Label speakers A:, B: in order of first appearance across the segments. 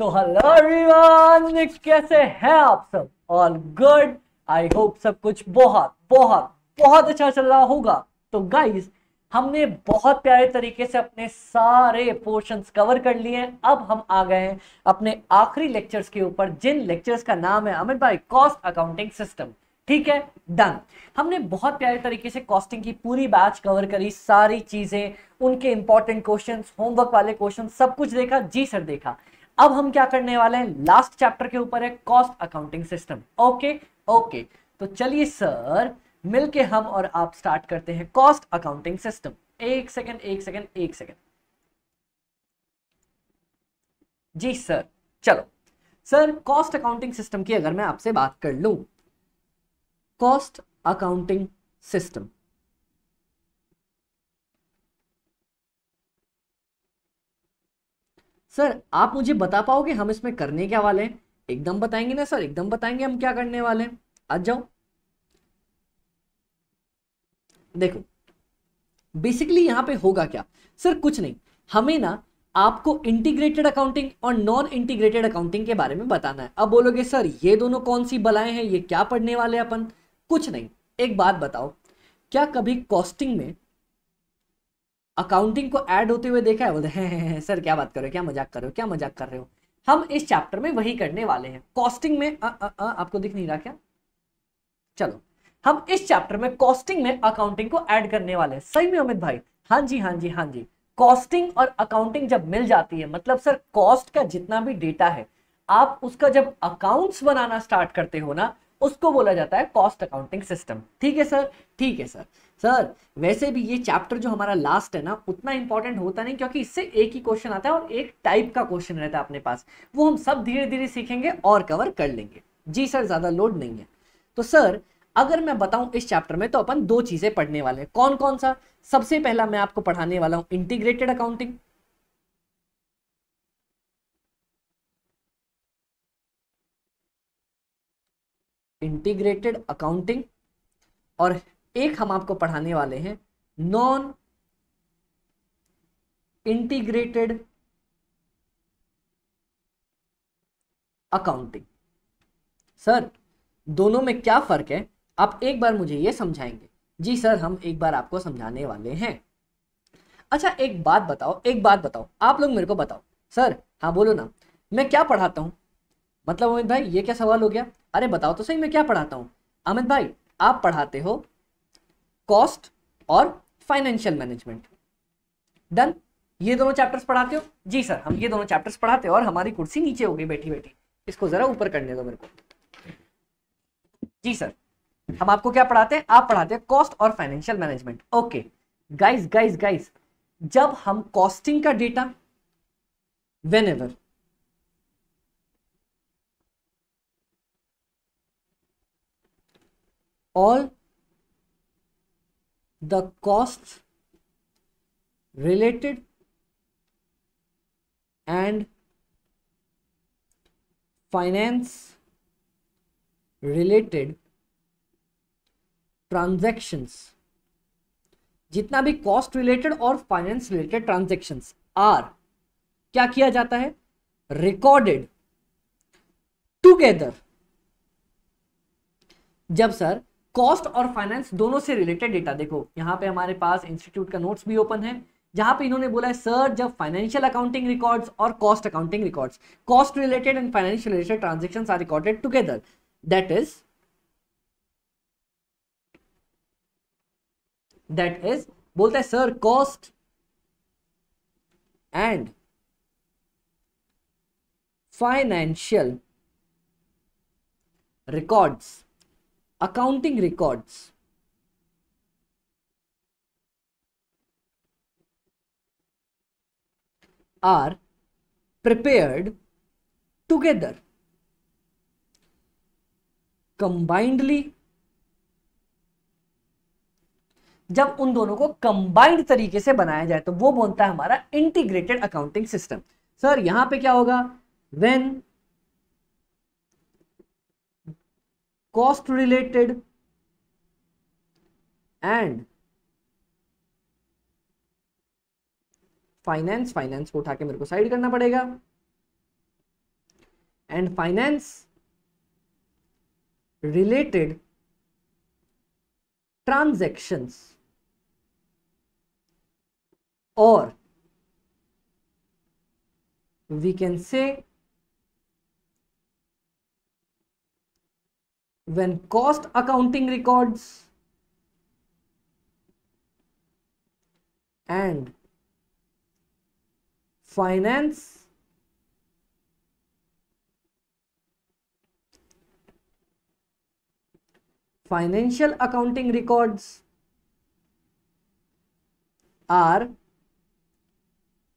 A: So hello everyone कैसे हैं आप सब ऑल गुड आई होप सब कुछ बहुत बहुत बहुत अच्छा चल रहा होगा तो गाइस हमने बहुत प्यारे तरीके से अपने सारे पोर्शंस कवर कर लिए हैं अब हम आ गए हैं अपने आखिरी लेक्चर्स के ऊपर जिन लेक्चर्स का नाम है अमित भाई कॉस्ट अकाउंटिंग सिस्टम ठीक है डन हमने बहुत प्यारे तरीके से कॉस्टिंग की पूरी बैच कवर करी सारी चीजें उनके इंपॉर्टेंट क्वेश्चंस होमवर्क वाले क्वेश्चन सब कुछ देखा जी सर देखा अब हम क्या करने वाले हैं लास्ट चैप्टर के ऊपर है cost accounting system okay okay तो चलिए सर मिलके हम और आप स्टार्ट करते हैं कॉस्ट अकाउंटिंग सिस्टम एक सेकेंड एक सेकेंड एक सेकेंड जी सर चलो सर कॉस्ट अकाउंटिंग सिस्टम की अगर मैं आपसे बात कर लू कॉस्ट अकाउंटिंग सिस्टम सर आप मुझे बता पाओगे हम इसमें करने क्या वाले हैं एकदम बताएंगे ना सर एकदम बताएंगे हम क्या करने वाले हैं आ जाओ देखो बेसिकली यहां पे होगा क्या सर कुछ नहीं हमें ना आपको इंटीग्रेटेड अकाउंटिंग और नॉन इंटीग्रेटेड अकाउंटिंग के बारे में बताना है अब बोलोगे सर ये दोनों कौन सी बलाएं हैं ये क्या पढ़ने वाले अपन कुछ नहीं एक बात बताओ क्या कभी कॉस्टिंग में अकाउंटिंग को ऐड होते हुए देखा है बोलते हैं है, है, सर क्या बात कर रहे हो क्या मजाक कर रहे हो क्या मजाक कर रहे हो हम इस चैप्टर में वही करने वाले हैं कॉस्टिंग में आ, आ, आ, आपको दिख नहीं रहा क्या चलो हम इस चैप्टर में कॉस्टिंग में अकाउंटिंग को ऐड करने वाले हैं सही में अमित भाई हाँ जी हाँ जी हाँ जी कॉस्टिंग और अकाउंटिंग जब मिल जाती है मतलब सर कॉस्ट का जितना भी डेटा है आप उसका जब अकाउंट्स बनाना स्टार्ट करते हो ना उसको बोला जाता है कॉस्ट अकाउंटिंग सिस्टम ठीक है सर ठीक है सर सर वैसे भी ये चैप्टर जो हमारा लास्ट है ना उतना इंपॉर्टेंट होता नहीं क्योंकि इससे एक ही क्वेश्चन आता है और एक टाइप का क्वेश्चन रहता है अपने पास वो हम सब धीरे धीरे सीखेंगे और कवर कर लेंगे जी सर ज़्यादा लोड नहीं है तो सर अगर मैं बताऊं इस चैप्टर में तो अपन दो चीज़ें पढ़ने वाले हैं कौन कौन सा सबसे पहला मैं आपको पढ़ाने वाला हूं इंटीग्रेटेड अकाउंटिंग इंटीग्रेटेड अकाउंटिंग और एक हम आपको पढ़ाने वाले हैं नॉन इंटीग्रेटेड अकाउंटिंग सर दोनों में क्या फर्क है आप एक बार मुझे ये समझाएंगे जी सर हम एक बार आपको समझाने वाले हैं अच्छा एक बात बताओ एक बात बताओ आप लोग मेरे को बताओ सर हाँ बोलो ना मैं क्या पढ़ाता हूं मतलब अमित भाई ये क्या सवाल हो गया अरे बताओ तो सही मैं क्या पढ़ाता हूँ अमित भाई आप पढ़ाते हो कॉस्ट और फाइनेंशियल मैनेजमेंट डन ये दोनों चैप्टर्स पढ़ाते हो जी सर हम ये दोनों चैप्टर्स पढ़ाते हो और हमारी कुर्सी नीचे हो गई बैठी बैठी इसको जरा ऊपर करने दो मेरे को जी सर हम आपको क्या पढ़ाते हैं आप पढ़ाते हैं कॉस्ट और financial management okay guys guys guys जब हम कॉस्टिंग का data whenever all the costs related and finance related transactions जितना भी कॉस्ट रिलेटेड और फाइनेंस रिलेटेड ट्रांजेक्शन्स आर क्या किया जाता है रिकॉर्डेड टूगेदर जब सर कॉस्ट और फाइनेंस दोनों से रिलेटेड डेटा देखो यहाँ पे हमारे पास इंस्टीट्यूट का नोट्स भी ओपन है जहां पे इन्होंने बोला है सर जब फाइनेंशियल अकाउंटिंग रिकॉर्ड्स और cost accounting records cost related and financial related transaction are recorded together that is that is बोलता है sir cost and financial records accounting records are prepared together combinedly जब उन दोनों को combined तरीके से बनाया जाए तो वो बोलता है हमारा इंटीग्रेटेड अकाउंटिंग सिस्टम सर यहां पे क्या होगा when cost related and finance finance को उठा के मेरे को साइड करना पड़ेगा एंड फाइनेंस रिलेटेड ट्रांजेक्शंस और we can say when cost accounting records and finance financial accounting records are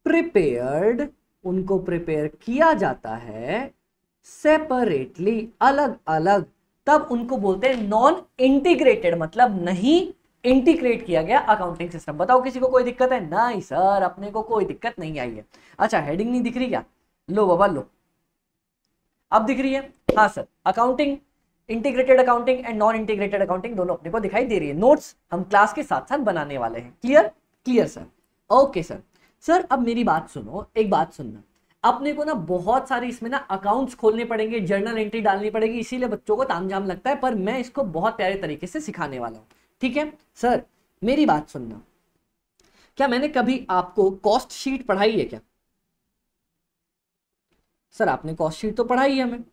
A: prepared उनको प्रिपेयर किया जाता है सेपरेटली अलग अलग तब उनको बोलते हैं नॉन इंटीग्रेटेड मतलब नहीं इंटीग्रेट किया गया अकाउंटिंग सिस्टम बताओ किसी को कोई दिक्कत है नहीं सर अपने को कोई दिक्कत नहीं आई है अच्छा हेडिंग नहीं दिख रही क्या लो बाबा लो अब दिख रही है हाँ sir accounting integrated accounting and non integrated accounting दोनों अपने को दिखाई दे रही है नोट्स हम क्लास के साथ साथ बनाने वाले हैं clear clear sir okay sir sir अब मेरी बात सुनो एक बात सुनना अपने को ना बहुत सारे इसमें ना अकाउंट्स खोलने पड़ेंगे जर्नल एंट्री डालनी पड़ेगी इसीलिए बच्चों को तामझाम लगता है पर मैं इसको बहुत प्यारे तरीके से सिखाने वाला हूँ ठीक है सर मेरी बात सुनना क्या मैंने कभी आपको कॉस्ट शीट पढ़ाई है क्या सर आपने कॉस्ट शीट तो पढ़ाई है हमें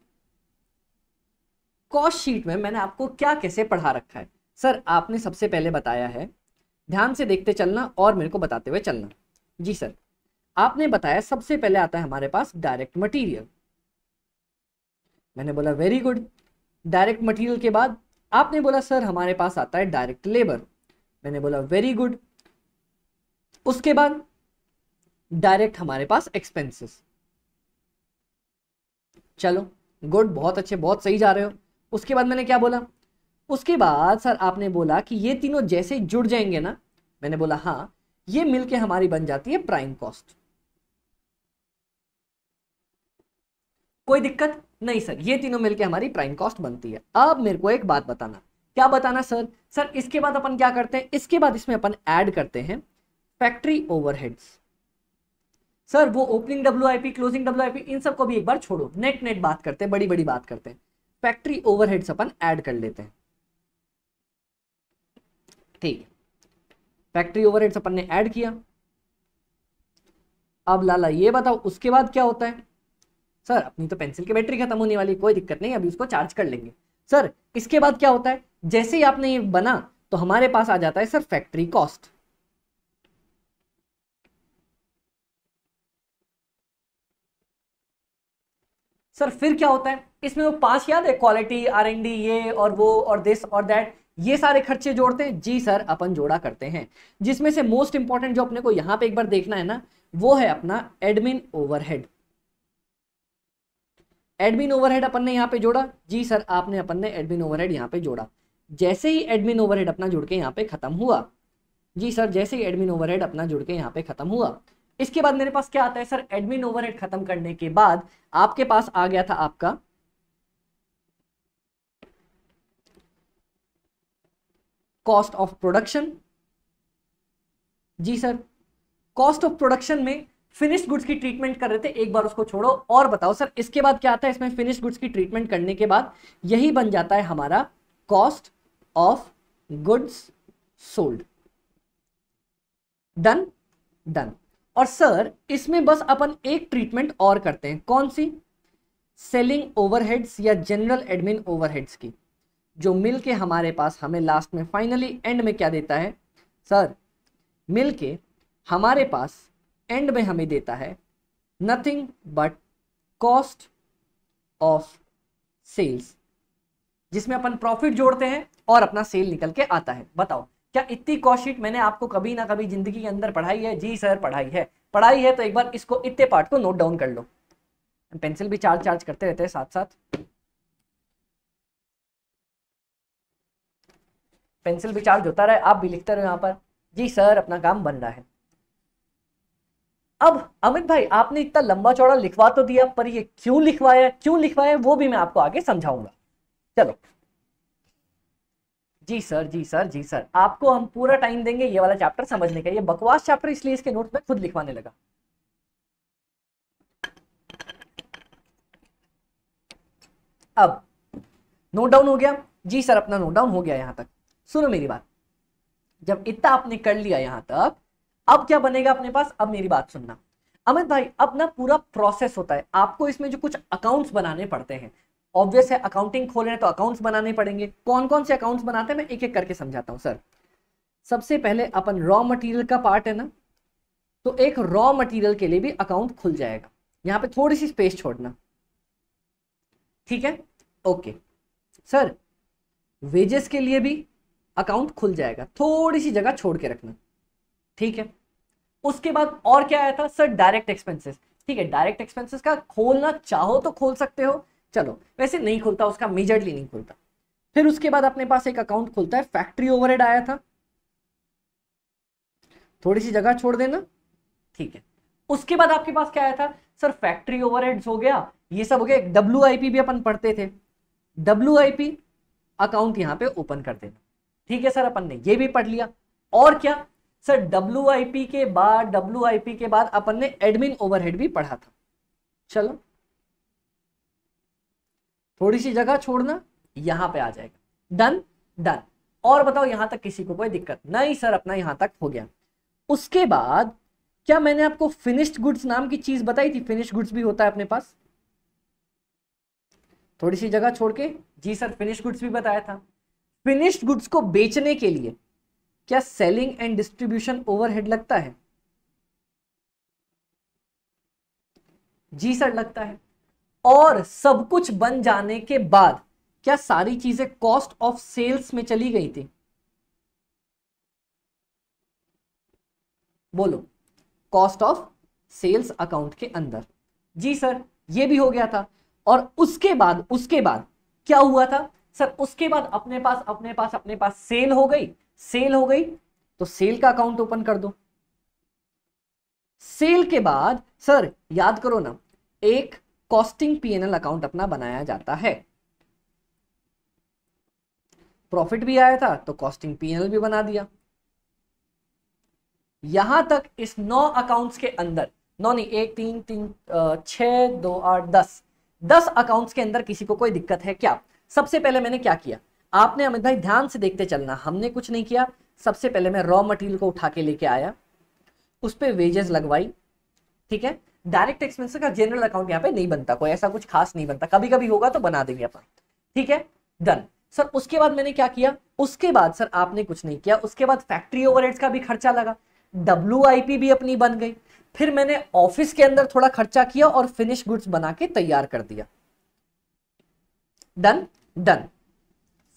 A: कॉस्ट शीट में मैंने आपको क्या कैसे पढ़ा रखा है सर आपने सबसे पहले बताया है ध्यान से देखते चलना और मेरे को बताते हुए चलना जी सर आपने बताया सबसे पहले आता है हमारे पास डायरेक्ट मटेरियल मैंने बोला वेरी गुड डायरेक्ट मटेरियल के बाद आपने बोला सर हमारे पास आता है डायरेक्ट लेबर मैंने बोला वेरी गुड उसके बाद डायरेक्ट हमारे पास एक्सपेंसेस चलो गुड बहुत अच्छे बहुत सही जा रहे हो उसके बाद मैंने क्या बोला उसके बाद सर आपने बोला कि ये तीनों जैसे जुड़ जाएंगे ना मैंने बोला हाँ ये मिलके हमारी बन जाती है प्राइम कॉस्ट कोई दिक्कत नहीं सर ये तीनों मिलकर हमारी प्राइम कॉस्ट बनती है अब मेरे को एक बात बताना क्या बताना सर सर इसके बाद अपन क्या करते हैं इसके बाद इसमें अपन ऐड करते हैं फैक्ट्री ओवरहेड्स सर वो opening W I P closing W I P इन सबको भी एक बार छोड़ो नेट नेट बात करते हैं बड़ी बड़ी बात करते हैं फैक्ट्री ओवरहेड्स अपन ऐड कर लेते हैं ठीक फैक्ट्री ओवरहेड्स अपन ने ऐड किया अब लाला ये बताओ उसके बाद क्या होता है सर अपनी तो पेंसिल की बैटरी खत्म होने वाली कोई दिक्कत नहीं अभी उसको चार्ज कर लेंगे सर इसके बाद क्या होता है जैसे ही आपने ये बना तो हमारे पास आ जाता है सर फैक्ट्री कॉस्ट सर फिर क्या होता है इसमें वो पास याद है क्वालिटी आर एन डी ये और वो और दिस और दैट ये सारे खर्चे जोड़ते हैं जी सर अपन जोड़ा करते हैं जिसमें से मोस्ट इंपॉर्टेंट जो अपने को यहां पे एक बार देखना है ना वो है अपना एडमिन ओवरहेड एडमिन ओवरहेड अपन ने यहाँ पे जोड़ा जी सर आपने अपन ने एडमिन ओवरहेड यहाँ पे जोड़ा जैसे ही एडमिन ओवरहेड अपना जुड़ के यहाँ पे खत्म हुआ जी सर जैसे ही एडमिन ओवरहेड अपना जुड़ के यहाँ पे खत्म हुआ इसके बाद मेरे पास क्या आता है सर एडमिन ओवरहेड खत्म करने के बाद आपके पास आ गया था आपका कॉस्ट ऑफ प्रोडक्शन जी सर कॉस्ट ऑफ प्रोडक्शन में फिनिश्ड गुड्स की ट्रीटमेंट कर रहे थे एक बार उसको छोड़ो और बताओ सर इसके बाद क्या आता है इसमें फिनिश्ड गुड्स की ट्रीटमेंट करने के बाद यही बन जाता है हमारा cost of goods sold done done और सर इसमें बस अपन एक ट्रीटमेंट और करते हैं कौन सी सेलिंग ओवरहेड्स या जनरल एडमिन ओवरहेड्स की जो मिल के हमारे पास हमें लास्ट में फाइनली एंड में क्या देता है सर मिल के हमारे पास एंड में हमें देता है nothing but cost of sales जिसमें अपन प्रॉफिट जोड़ते हैं और अपना सेल निकल के आता है बताओ क्या इतनी कॉस्टशीट मैंने आपको कभी ना कभी जिंदगी के अंदर पढ़ाई है जी सर पढ़ाई है पढ़ाई है तो एक बार इसको इतने पार्ट को नोट डाउन कर लो पेंसिल भी चार्ज चार्ज करते रहते हैं साथ साथ पेंसिल भी चार्ज होता रहे आप भी लिखते रहे यहां पर जी सर अपना काम बन रहा है अब अमित भाई आपने इतना लंबा चौड़ा लिखवा तो दिया पर ये क्यों लिखवाया क्यों लिखवाया वो भी मैं आपको आगे समझाऊंगा चलो जी सर जी सर जी सर आपको हम पूरा टाइम देंगे ये वाला चैप्टर समझने का ये बकवास चैप्टर इसलिए इसके नोट में खुद लिखवाने लगा अब नोट डाउन हो गया जी सर अपना नोट डाउन हो गया यहां तक सुनो मेरी बात जब इतना आपने कर लिया यहां तक अब क्या बनेगा अपने पास अब मेरी बात सुनना अमित भाई अब ना पूरा प्रोसेस होता है आपको इसमें जो कुछ अकाउंट्स बनाने पड़ते हैं ऑब्वियस है अकाउंटिंग खोल रहे हैं तो अकाउंट्स बनाने पड़ेंगे कौन कौन से अकाउंट्स बनाते हैं मैं एक एक करके समझाता हूँ सर सबसे पहले अपन रॉ मटेरियल का पार्ट है ना तो एक रॉ मटेरियल के लिए भी अकाउंट खुल जाएगा यहाँ पे थोड़ी सी स्पेस छोड़ना ठीक है ओके सर वेजेस के लिए भी अकाउंट खुल जाएगा थोड़ी सी जगह छोड़ के रखना ठीक है उसके बाद और क्या आया था सर डायरेक्ट एक्सपेंसेस ठीक है डायरेक्ट एक्सपेंसेस का खोलना चाहो तो खोल सकते हो चलो वैसे नहीं खुलता उसका मेजरली नहीं खुलता फिर उसके बाद अपने पास एक अकाउंट खुलता है फैक्ट्री ओवरहेड आया था थोड़ी सी जगह छोड़ देना ठीक है उसके बाद आपके पास क्या आया था सर फैक्ट्री ओवरहेड्स हो गया ये सब हो गया डब्ल्यू भी अपन पढ़ते थे डब्ल्यू अकाउंट यहां पे ओपन कर देना ठीक है सर अपन ने ये भी पढ़ लिया और क्या सर डब्ल्यू के बाद डब्ल्यू के बाद अपन ने एडमिन ओवरहेड भी पढ़ा था चलो थोड़ी सी जगह छोड़ना यहां पे आ जाएगा डन डन और बताओ यहां तक किसी को कोई दिक्कत नहीं सर अपना यहां तक हो गया उसके बाद क्या मैंने आपको फिनिश्ड गुड्स नाम की चीज बताई थी फिनिश्ड गुड्स भी होता है अपने पास थोड़ी सी जगह छोड़ के जी सर फिनिश्ड गुड्स भी बताया था फिनिश्ड गुड्स को बेचने के लिए क्या सेलिंग एंड डिस्ट्रीब्यूशन ओवरहेड लगता है जी सर लगता है और सब कुछ बन जाने के बाद क्या सारी चीजें कॉस्ट ऑफ सेल्स में चली गई थी बोलो कॉस्ट ऑफ सेल्स अकाउंट के अंदर जी सर ये भी हो गया था और उसके बाद उसके बाद क्या हुआ था सर उसके बाद अपने पास अपने पास अपने पास सेल हो गई सेल हो गई तो सेल का अकाउंट ओपन कर दो सेल के बाद सर याद करो ना एक कॉस्टिंग पीएनएल अकाउंट अपना बनाया जाता है प्रॉफिट भी आया था तो कॉस्टिंग पीएनएल भी बना दिया यहां तक इस नौ अकाउंट्स के अंदर नौ नहीं एक तीन तीन छ दो आठ दस दस अकाउंट्स के अंदर किसी को कोई दिक्कत है क्या सबसे पहले मैंने क्या किया आपने अमित भाई ध्यान से देखते चलना हमने कुछ नहीं किया सबसे पहले मैं रॉ मटेरियल को उठा के लेके आया उस पर वेजेस लगवाई ठीक है डायरेक्ट एक्सपेंस का जनरल अकाउंट यहाँ पे नहीं बनता कोई ऐसा कुछ खास नहीं बनता कभी कभी होगा तो बना देंगे अपन ठीक है डन सर उसके बाद मैंने क्या किया उसके बाद सर आपने कुछ नहीं किया उसके बाद फैक्ट्री ओवर का भी खर्चा लगा डब्ल्यू भी अपनी बन गई फिर मैंने ऑफिस के अंदर थोड़ा खर्चा किया और फिनिश गुड्स बना के तैयार कर दिया डन डन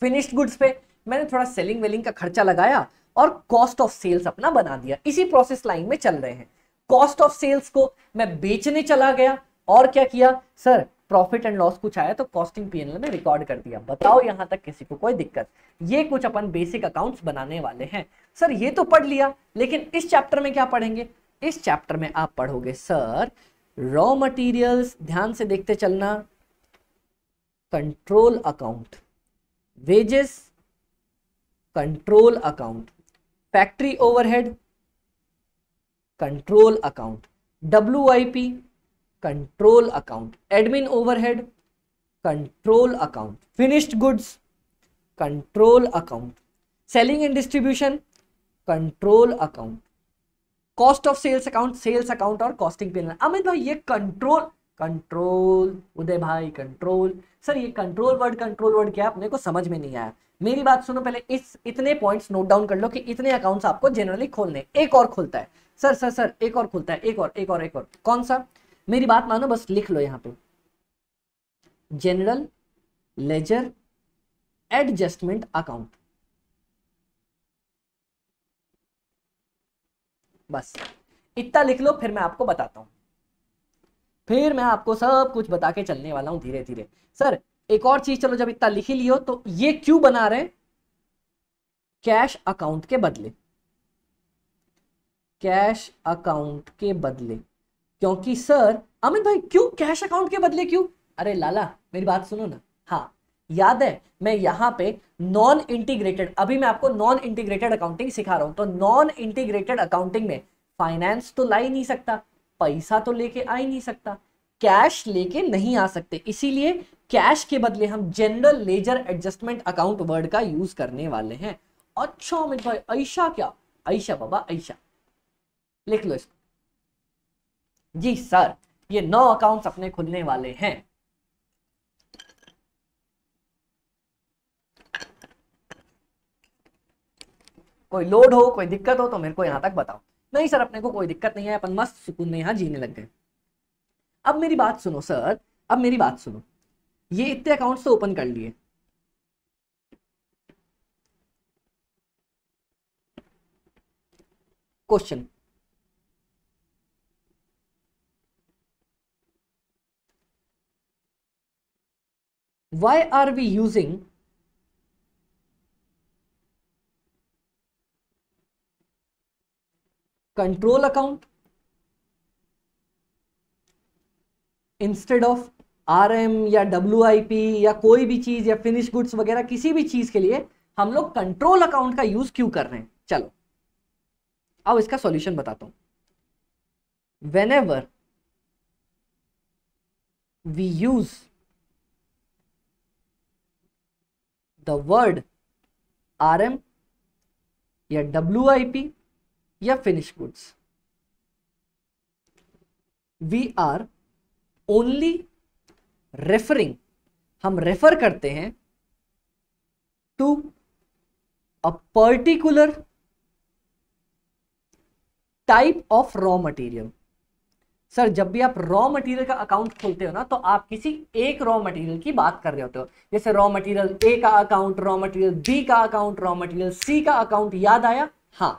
A: फिनिश्ड गुड्स पे मैंने थोड़ा सेलिंग वेलिंग का खर्चा लगाया और कॉस्ट ऑफ सेल्स अपना बना दिया इसी प्रोसेस लाइन में चल रहे हैं कॉस्ट ऑफ सेल्स को मैं बेचने चला गया और क्या किया सर प्रॉफिट एंड लॉस कुछ आया तो कॉस्टिंग पीएनएल में रिकॉर्ड कर दिया बताओ यहां तक किसी को कोई दिक्कत ये कुछ अपन बेसिक अकाउंट्स बनाने वाले हैं सर ये तो पढ़ लिया लेकिन इस चैप्टर में क्या पढ़ेंगे इस चैप्टर में आप पढ़ोगे सर रॉ मटेरियल्स ध्यान से देखते चलना control account wages control account factory overhead control account W control account admin overhead control account finished goods control account selling and distribution control account cost of sales account sales account और costing panel Amit भाई ये control control Uday भाई control sir ये control word control word क्या अपने को समझ में नहीं आया मेरी बात सुनो पहले इस इतने पॉइंट्स नोट डाउन कर लो कि इतने अकाउंट्स आपको जनरली खोलने एक और खुलता है सर सर सर एक और खुलता है एक और एक और एक और कौन सा मेरी बात मानो बस लिख लो यहाँ पे जनरल लेजर एडजस्टमेंट अकाउंट बस इतना लिख लो फिर मैं आपको बताता हूं फिर मैं आपको सब कुछ बता के चलने वाला हूँ धीरे धीरे सर एक और चीज चलो जब इतना लिखी लियो तो ये क्यों बना रहे कैश अकाउंट के बदले कैश अकाउंट के बदले क्योंकि सर अमित भाई क्यों कैश अकाउंट के बदले क्यों अरे लाला मेरी बात सुनो ना हाँ याद है मैं यहां पे नॉन इंटीग्रेटेड अभी मैं आपको नॉन इंटीग्रेटेड अकाउंटिंग सिखा रहा हूं तो नॉन इंटीग्रेटेड अकाउंटिंग में फाइनेंस तो ला ही नहीं सकता पैसा तो लेके आ ही नहीं सकता कैश लेके नहीं आ सकते इसीलिए कैश के बदले हम general ledger adjustment account word का यूज करने वाले हैं अच्छा अमित भाई ऐशा क्या ऐशा बाबा ऐशा लिख लो इसको जी सर ये नौ अकाउंट्स अपने खुलने वाले हैं कोई लोड हो कोई दिक्कत हो तो मेरे को यहां तक बताओ नहीं सर अपने को कोई दिक्कत नहीं है अपन मस्त सुकून में यहाँ जीने लग गए अब मेरी बात सुनो सर अब मेरी बात सुनो ये इतने अकाउंट्स तो ओपन कर लिए question why are we using control account instead of R M या डब्ल्यू आई पी या कोई भी चीज या फिनिश गुड्स वगैरह किसी भी चीज के लिए हम लोग कंट्रोल अकाउंट का यूज क्यों कर रहे हैं चलो अब इसका सॉल्यूशन बताता हूं whenever we use the word R M या डब्ल्यू आई पी या finish goods we are only referring हम रेफर करते हैं to a particular type of raw material sir जब भी आप रॉ मटेरियल का अकाउंट खोलते हो ना तो आप किसी एक रॉ मटेरियल की बात कर रहे होते हो जैसे रॉ मटेरियल ए का अकाउंट रॉ मटेरियल बी का अकाउंट रॉ मटेरियल सी का अकाउंट याद आया हाँ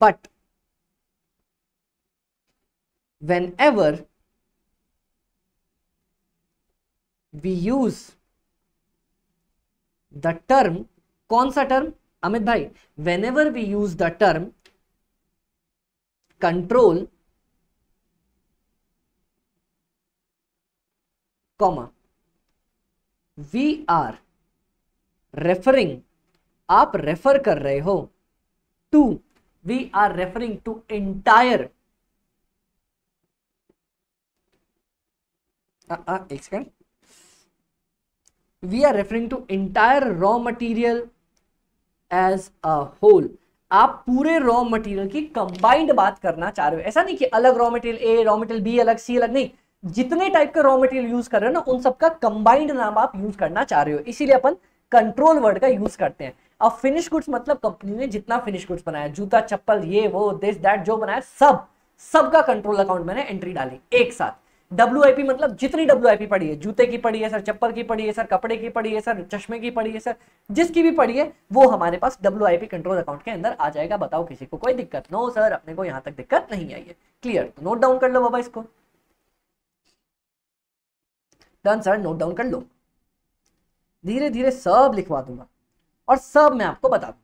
A: But whenever we use the term, कौन सा term? Amit bhai, whenever we use the term control, comma, we are referring, आप refer कर रहे हो to we are referring to entire uh, uh, एक second we are referring to entire raw material as a whole आप पूरे raw material की combined बात करना चाह रहे हो ऐसा नहीं कि अलग raw material A raw material B अलग सी अलग नहीं जितने टाइप का रॉ मटेरियल यूज कर रहे हो ना उन सबका कंबाइंड नाम आप यूज करना चाह रहे हो इसीलिए अपन कंट्रोल वर्ड का यूज करते हैं अब फिनिश गुड्स मतलब कंपनी ने जितना फिनिश गुड्स बनाया जूता चप्पल ये वो दिस दैट जो बनाया सब सबका कंट्रोल अकाउंट मैंने एंट्री डाली एक साथ डब्ल्यू मतलब जितनी डब्ल्यू पड़ी है जूते की पड़ी है सर चप्पल की पड़ी है सर कपड़े की पड़ी है सर चश्मे की पड़ी है सर जिसकी भी पड़ी है वो हमारे पास डब्ल्यू कंट्रोल अकाउंट के अंदर आ जाएगा बताओ किसी को कोई दिक्कत नो सर अपने को यहां तक दिक्कत नहीं आई है क्लियर तो नोट डाउन कर लो बाबा इसको डन सर नोट डाउन कर लो धीरे धीरे सब लिखवा दूंगा और सब मैं आपको बता दू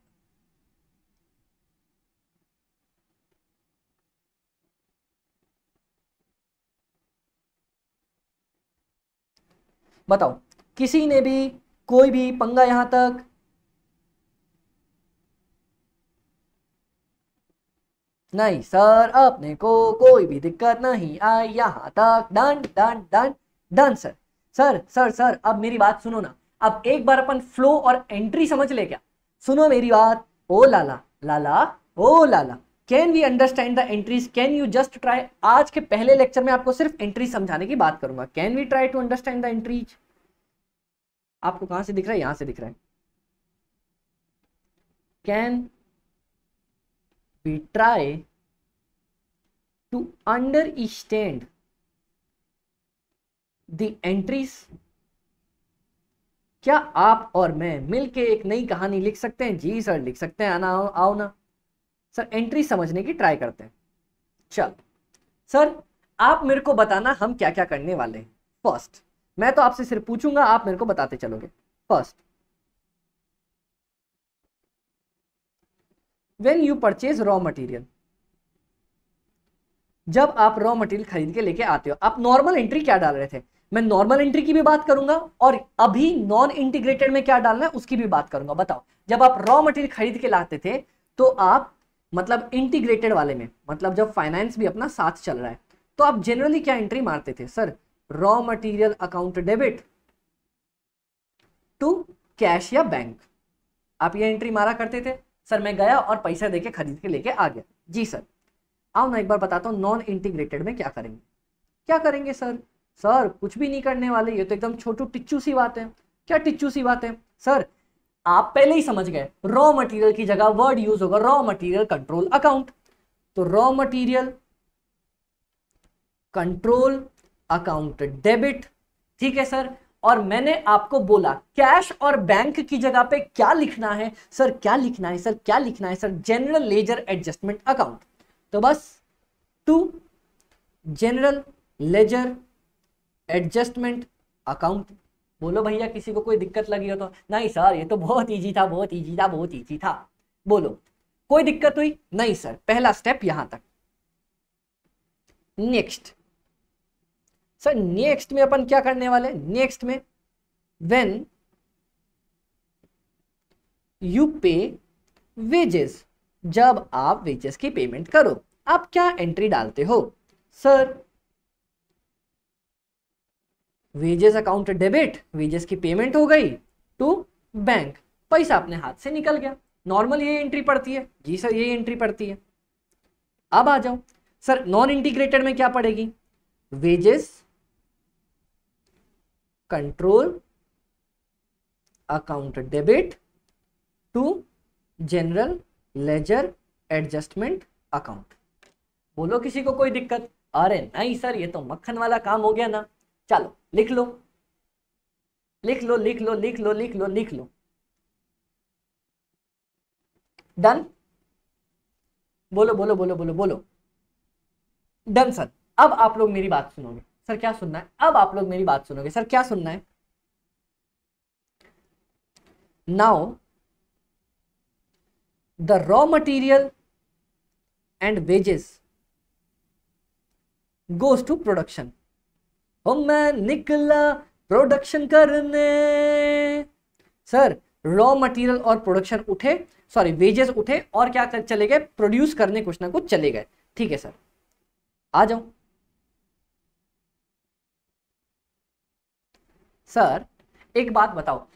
A: बताओ किसी ने भी कोई भी पंगा यहां तक नहीं सर अपने को कोई भी दिक्कत नहीं आई यहां तक done done done done sir sir sir sir अब मेरी बात सुनो ना अब एक बार अपन फ्लो और एंट्री समझ ले क्या सुनो मेरी बात ओ लाला लाला ओ लाला can we understand the entries can you just try आज के पहले लेक्चर में आपको सिर्फ एंट्री समझाने की बात करूंगा can we try to understand the entries आपको कहां से दिख रहा है यहां से दिख रहा है can we try to understand the entries क्या आप और मैं मिलके एक नई कहानी लिख सकते हैं जी सर लिख सकते हैं आना आओ ना सर एंट्री समझने की ट्राई करते हैं चल सर आप मेरे को बताना हम क्या क्या करने वाले हैं फर्स्ट मैं तो आपसे सिर्फ पूछूंगा आप मेरे को बताते चलोगे first when you purchase raw material जब आप रॉ मटेरियल खरीद के लेके आते हो आप नॉर्मल एंट्री क्या डाल रहे थे मैं नॉर्मल एंट्री की भी बात करूंगा और अभी नॉन इंटीग्रेटेड में क्या डालना है उसकी भी बात करूंगा बताओ जब आप रॉ मटेरियल खरीद के लाते थे तो आप मतलब इंटीग्रेटेड वाले में मतलब जब फाइनेंस भी अपना साथ चल रहा है तो आप जनरली क्या एंट्री मारते थे sir raw material account debit to cash या बैंक आप ये एंट्री मारा करते थे सर मैं गया और पैसा देके खरीद के लेके आ गया जी सर आओ ना एक बार बताता हूँ नॉन इंटीग्रेटेड में क्या करेंगे क्या करेंगे सर सर कुछ भी नहीं करने वाले ये तो एकदम छोटू टिच्चू सी बात है क्या टिच्चू सी बात है सर आप पहले ही समझ गए रॉ मटेरियल की जगह वर्ड यूज होगा रॉ मटेरियल कंट्रोल अकाउंट तो raw material control account debit ठीक है सर और मैंने आपको बोला कैश और बैंक की जगह पे क्या लिखना है सर क्या लिखना है सर क्या लिखना है sir general ledger adjustment account तो बस to general ledger adjustment account बोलो भैया किसी को कोई दिक्कत लगी हो तो नहीं सर ये तो बहुत ईजी था बहुत ईजी था बहुत ईजी था बोलो कोई दिक्कत हुई नहीं सर पहला स्टेप यहां तक नेक्स्ट सर नेक्स्ट में अपन क्या करने वाले नेक्स्ट में वेन यू पे वेजेस जब आप वेजेस की पेमेंट करो आप क्या एंट्री डालते हो sir wages account debit wages की पेमेंट हो गई टू बैंक पैसा अपने हाथ से निकल गया नॉर्मल ये एंट्री पड़ती है जी सर ये एंट्री पड़ती है अब आ जाओ सर नॉन इंटीग्रेटेड में क्या पड़ेगी wages control account debit to general ledger adjustment account बोलो किसी को कोई दिक्कत अरे नहीं सर ये तो मक्खन वाला काम हो गया ना चलो लिख लो लिख लो लिख लो लिख लो लिख लो लिख लो डन बोलो बोलो बोलो बोलो बोलो डन सर अब आप लोग मेरी बात सुनोगे सर क्या सुनना है अब आप लोग मेरी बात सुनोगे सर क्या सुनना है now the raw material and wages goes to production ओ मैं निकला प्रोडक्शन करने सर रॉ मटेरियल और प्रोडक्शन उठे सॉरी वेजेस उठे और क्या कर चले गए प्रोड्यूस करने कुछ ना कुछ चले गए ठीक है सर आ जाओ सर एक बात बताओ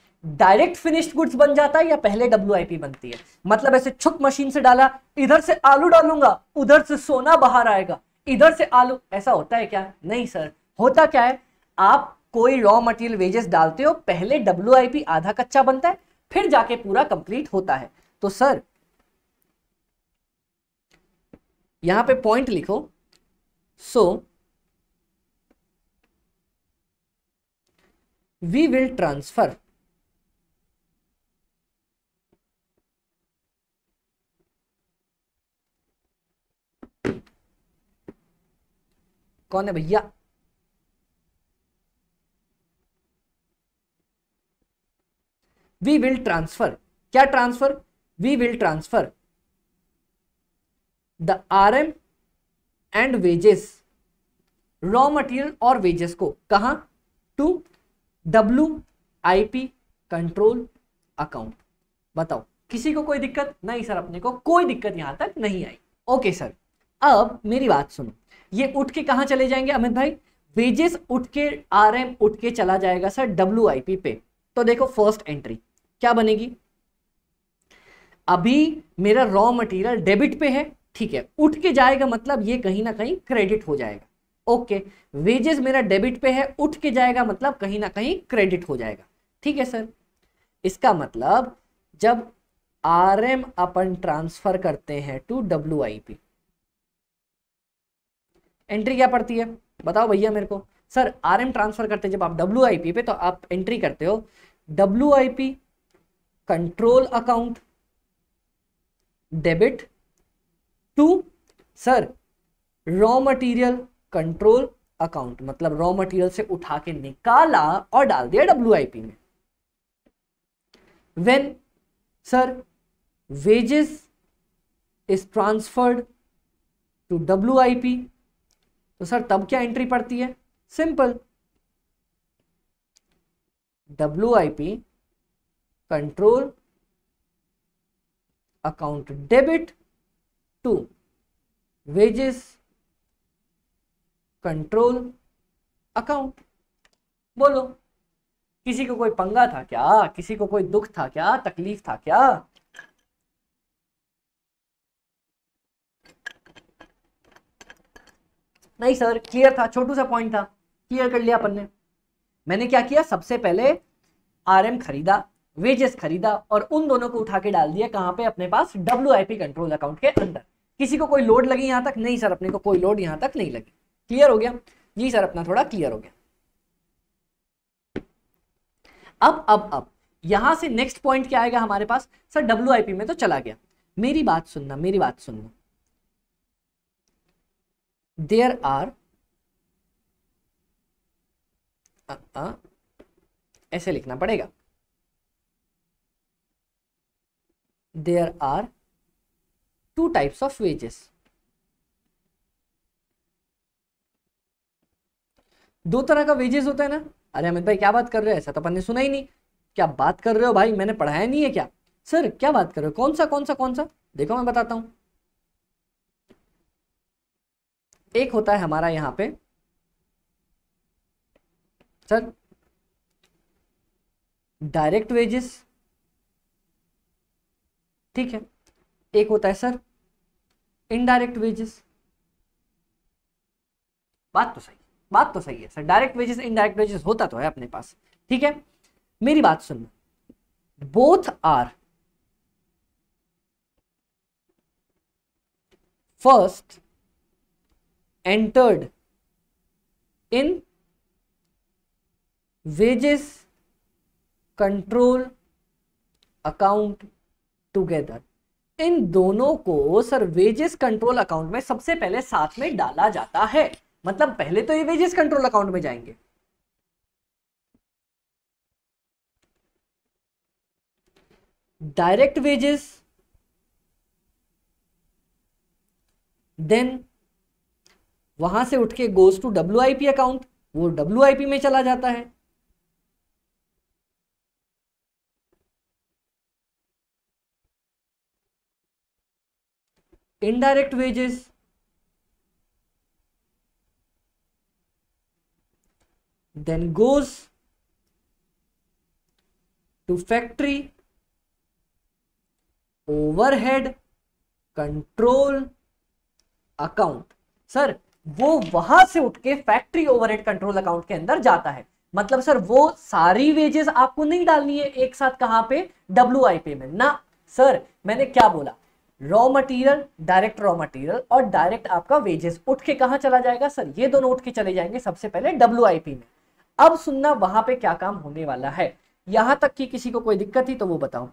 A: डायरेक्ट फिनिश्ड गुड्स बन जाता है या पहले डब्ल्यू बनती है मतलब ऐसे छुप मशीन से डाला इधर से आलू डालूंगा उधर से सोना बाहर आएगा इधर से आलू ऐसा होता है क्या नहीं सर होता क्या है आप कोई रॉ मटेरियल वेजेस डालते हो पहले डब्ल्यू आधा कच्चा बनता है फिर जाके पूरा कंप्लीट होता है तो सर यहां पे पॉइंट लिखो सो वी विल ट्रांसफर कौन है भैया वी विल ट्रांसफर क्या transfer we will transfer the R M and wages raw material और वेजेस को कहा to W I P control account बताओ किसी को कोई दिक्कत नहीं सर अपने को कोई दिक्कत यहां तक नहीं आई ओके सर अब मेरी बात सुनो ये उठ के कहा चले जाएंगे अमित भाई वेजेस उठ के आर एम उठ के चला जाएगा सर डब्ल्यू आई पी पे तो देखो फर्स्ट एंट्री क्या बनेगी अभी मेरा रॉ मटेरियल डेबिट पे है ठीक है उठ के जाएगा मतलब ये कहीं ना कहीं क्रेडिट हो जाएगा ओके वेजेस मेरा डेबिट पे है उठ के जाएगा मतलब कहीं ना कहीं क्रेडिट हो जाएगा ठीक है सर इसका मतलब जब आर एम अपन ट्रांसफर करते हैं to W I P entry क्या पड़ती है बताओ भैया मेरे को सर आर एम ट्रांसफर करते हैं जब आप डब्ल्यू आई पी पे तो आप एंट्री करते हो W I P control account debit to sir raw material control account मतलब रॉ मटेरियल से उठा के निकाला और डाल दिया डब्ल्यू में when sir wages is transferred to W I P तो सर तब क्या एंट्री पड़ती है simple W I P control account debit to wages control account बोलो किसी को कोई पंगा था क्या किसी को कोई दुख था क्या तकलीफ था क्या नहीं सर क्लियर था छोटू सा पॉइंट था क्लियर कर लिया अपन ने मैंने क्या किया सबसे पहले आरएम खरीदा वेजेस खरीदा और उन दोनों को उठा के डाल दिया कहां पे अपने पास डब्ल्यू कंट्रोल अकाउंट के अंदर किसी को कोई लोड लगी यहां तक नहीं सर अपने को कोई लोड यहां तक नहीं लगी क्लियर हो गया जी सर अपना थोड़ा क्लियर हो गया अब अब अब यहां से नेक्स्ट पॉइंट क्या आएगा हमारे पास सर डब्ल्यू में तो चला गया मेरी बात सुनना मेरी बात सुनना देयर आर ऐसे लिखना पड़ेगा there are two types of wages दो तरह का वेजेस होता है ना अरे अमित भाई क्या बात कर रहे हो ऐसा तो अपन ने सुना ही नहीं क्या बात कर रहे हो भाई मैंने पढ़ाया नहीं है क्या सर क्या बात कर रहे हो कौन सा कौन सा कौन सा देखो मैं बताता हूं एक होता है हमारा यहां पे सर डायरेक्ट वेजेस ठीक है एक होता है सर इनडायरेक्ट वेजेस बात तो सही बात तो सही है sir direct wages indirect wages होता तो है अपने पास ठीक है मेरी बात सुनना both are first entered in wages control account together इन दोनों को सर वेजेस कंट्रोल अकाउंट में सबसे पहले साथ में डाला जाता है मतलब पहले तो ये वेजेस कंट्रोल अकाउंट में जाएंगे डायरेक्ट वेजेस देन वहां से उठ के गोज टू डब्ल्यू अकाउंट वो डब्ल्यू में चला जाता है indirect wages then goes to factory overhead control account sir वो वहां से उठ के फैक्ट्री ओवरहेड कंट्रोल अकाउंट के अंदर जाता है मतलब सर वो सारी वेजेस आपको नहीं डालनी है एक साथ कहां पे डब्ल्यू आई पे में ना सर मैंने क्या बोला raw material direct raw material और डायरेक्ट आपका वेजेस उठ के कहाँ चला जाएगा सर ये दोनों उठ के चले जाएंगे सबसे पहले डब्ल्यू में अब सुनना वहां पे क्या काम होने वाला है यहां तक कि किसी को कोई दिक्कत ही तो वो बताओ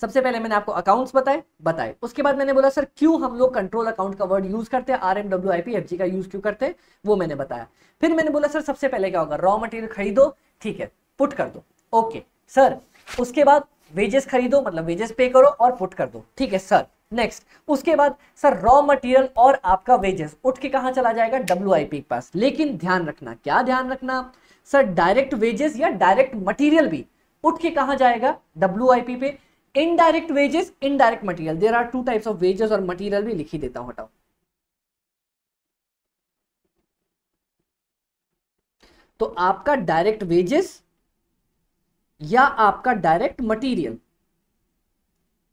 A: सबसे पहले मैंने आपको अकाउंट्स बताए बताए उसके बाद मैंने बोला सर क्यों हम लोग कंट्रोल अकाउंट का वर्ड यूज करते हैं R M W I P F G का यूज क्यों करते हैं वो मैंने बताया फिर मैंने बोला सर सबसे पहले क्या होगा रॉ मटेरियल खरीदो ठीक है पुट कर दो ओके सर उसके बाद वेजेस खरीदो मतलब वेजेस पे करो और पुट कर दो ठीक है सर नेक्स्ट उसके बाद सर रॉ मटेरियल और आपका वेजेस उठ के कहा चला जाएगा डब्ल्यू के पास लेकिन ध्यान रखना क्या ध्यान रखना सर डायरेक्ट वेजेस या डायरेक्ट मटेरियल भी उठ के कहा जाएगा डब्ल्यू पे indirect wages indirect material there are two types of wages और मटीरियल भी लिखी देता हूं हटाओ तो आपका डायरेक्ट वेजेस या आपका डायरेक्ट मटेरियल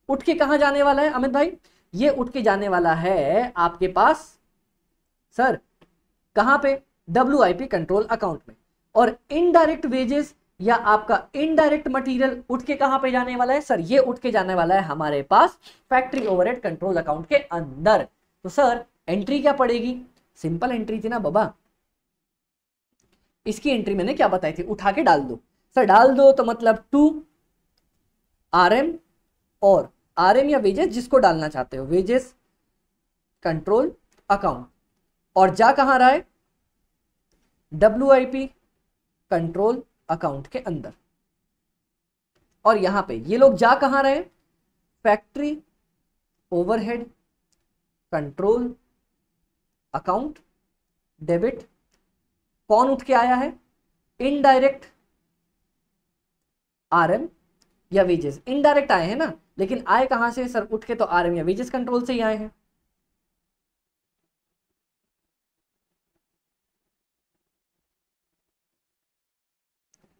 A: उठ के कहा जाने वाला है अमित भाई ये उठ के जाने वाला है आपके पास सर कहां पे डब्ल्यू कंट्रोल अकाउंट में और इनडायरेक्ट वेजेस या आपका इनडायरेक्ट मटेरियल उठ के कहां पे जाने वाला है सर ये उठ के जाने वाला है हमारे पास फैक्ट्री ओवरहेड कंट्रोल अकाउंट के अंदर तो सर एंट्री क्या पड़ेगी सिंपल एंट्री थी ना बाबा इसकी एंट्री मैंने क्या बताई थी उठा के डाल दो सर डाल दो तो मतलब टू एम और एम या वेजेस जिसको डालना चाहते हो वेजेस कंट्रोल अकाउंट और जा कहां रहा है W I P control account के अंदर और यहां पे ये लोग जा कहां रहे factory overhead control account debit कौन उठ के आया है इनडायरेक्ट आर एम या वेजेस इनडायरेक्ट आए हैं ना लेकिन आए कहां से सर उठ के तो आर एम या वेजेस कंट्रोल से ही आए हैं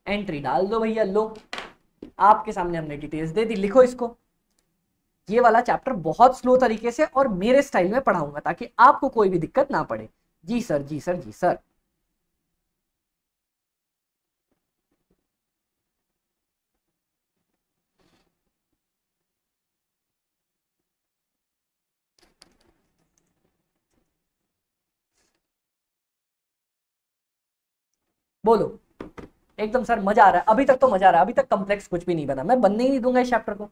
A: एंट्री डाल दो भैया लो आपके सामने हमने डिटेल्स दे दी लिखो इसको ये वाला चैप्टर बहुत स्लो तरीके से और मेरे स्टाइल में पढ़ाऊंगा ताकि आपको कोई भी दिक्कत ना पड़े जी सर जी सर जी सर बोलो एकदम सर मजा आ रहा है अभी तक तो मजा आ रहा है अभी तक कॉम्प्लेक्स कुछ भी नहीं बना मैं बनने ही नहीं दूंगा इस चैप्टर को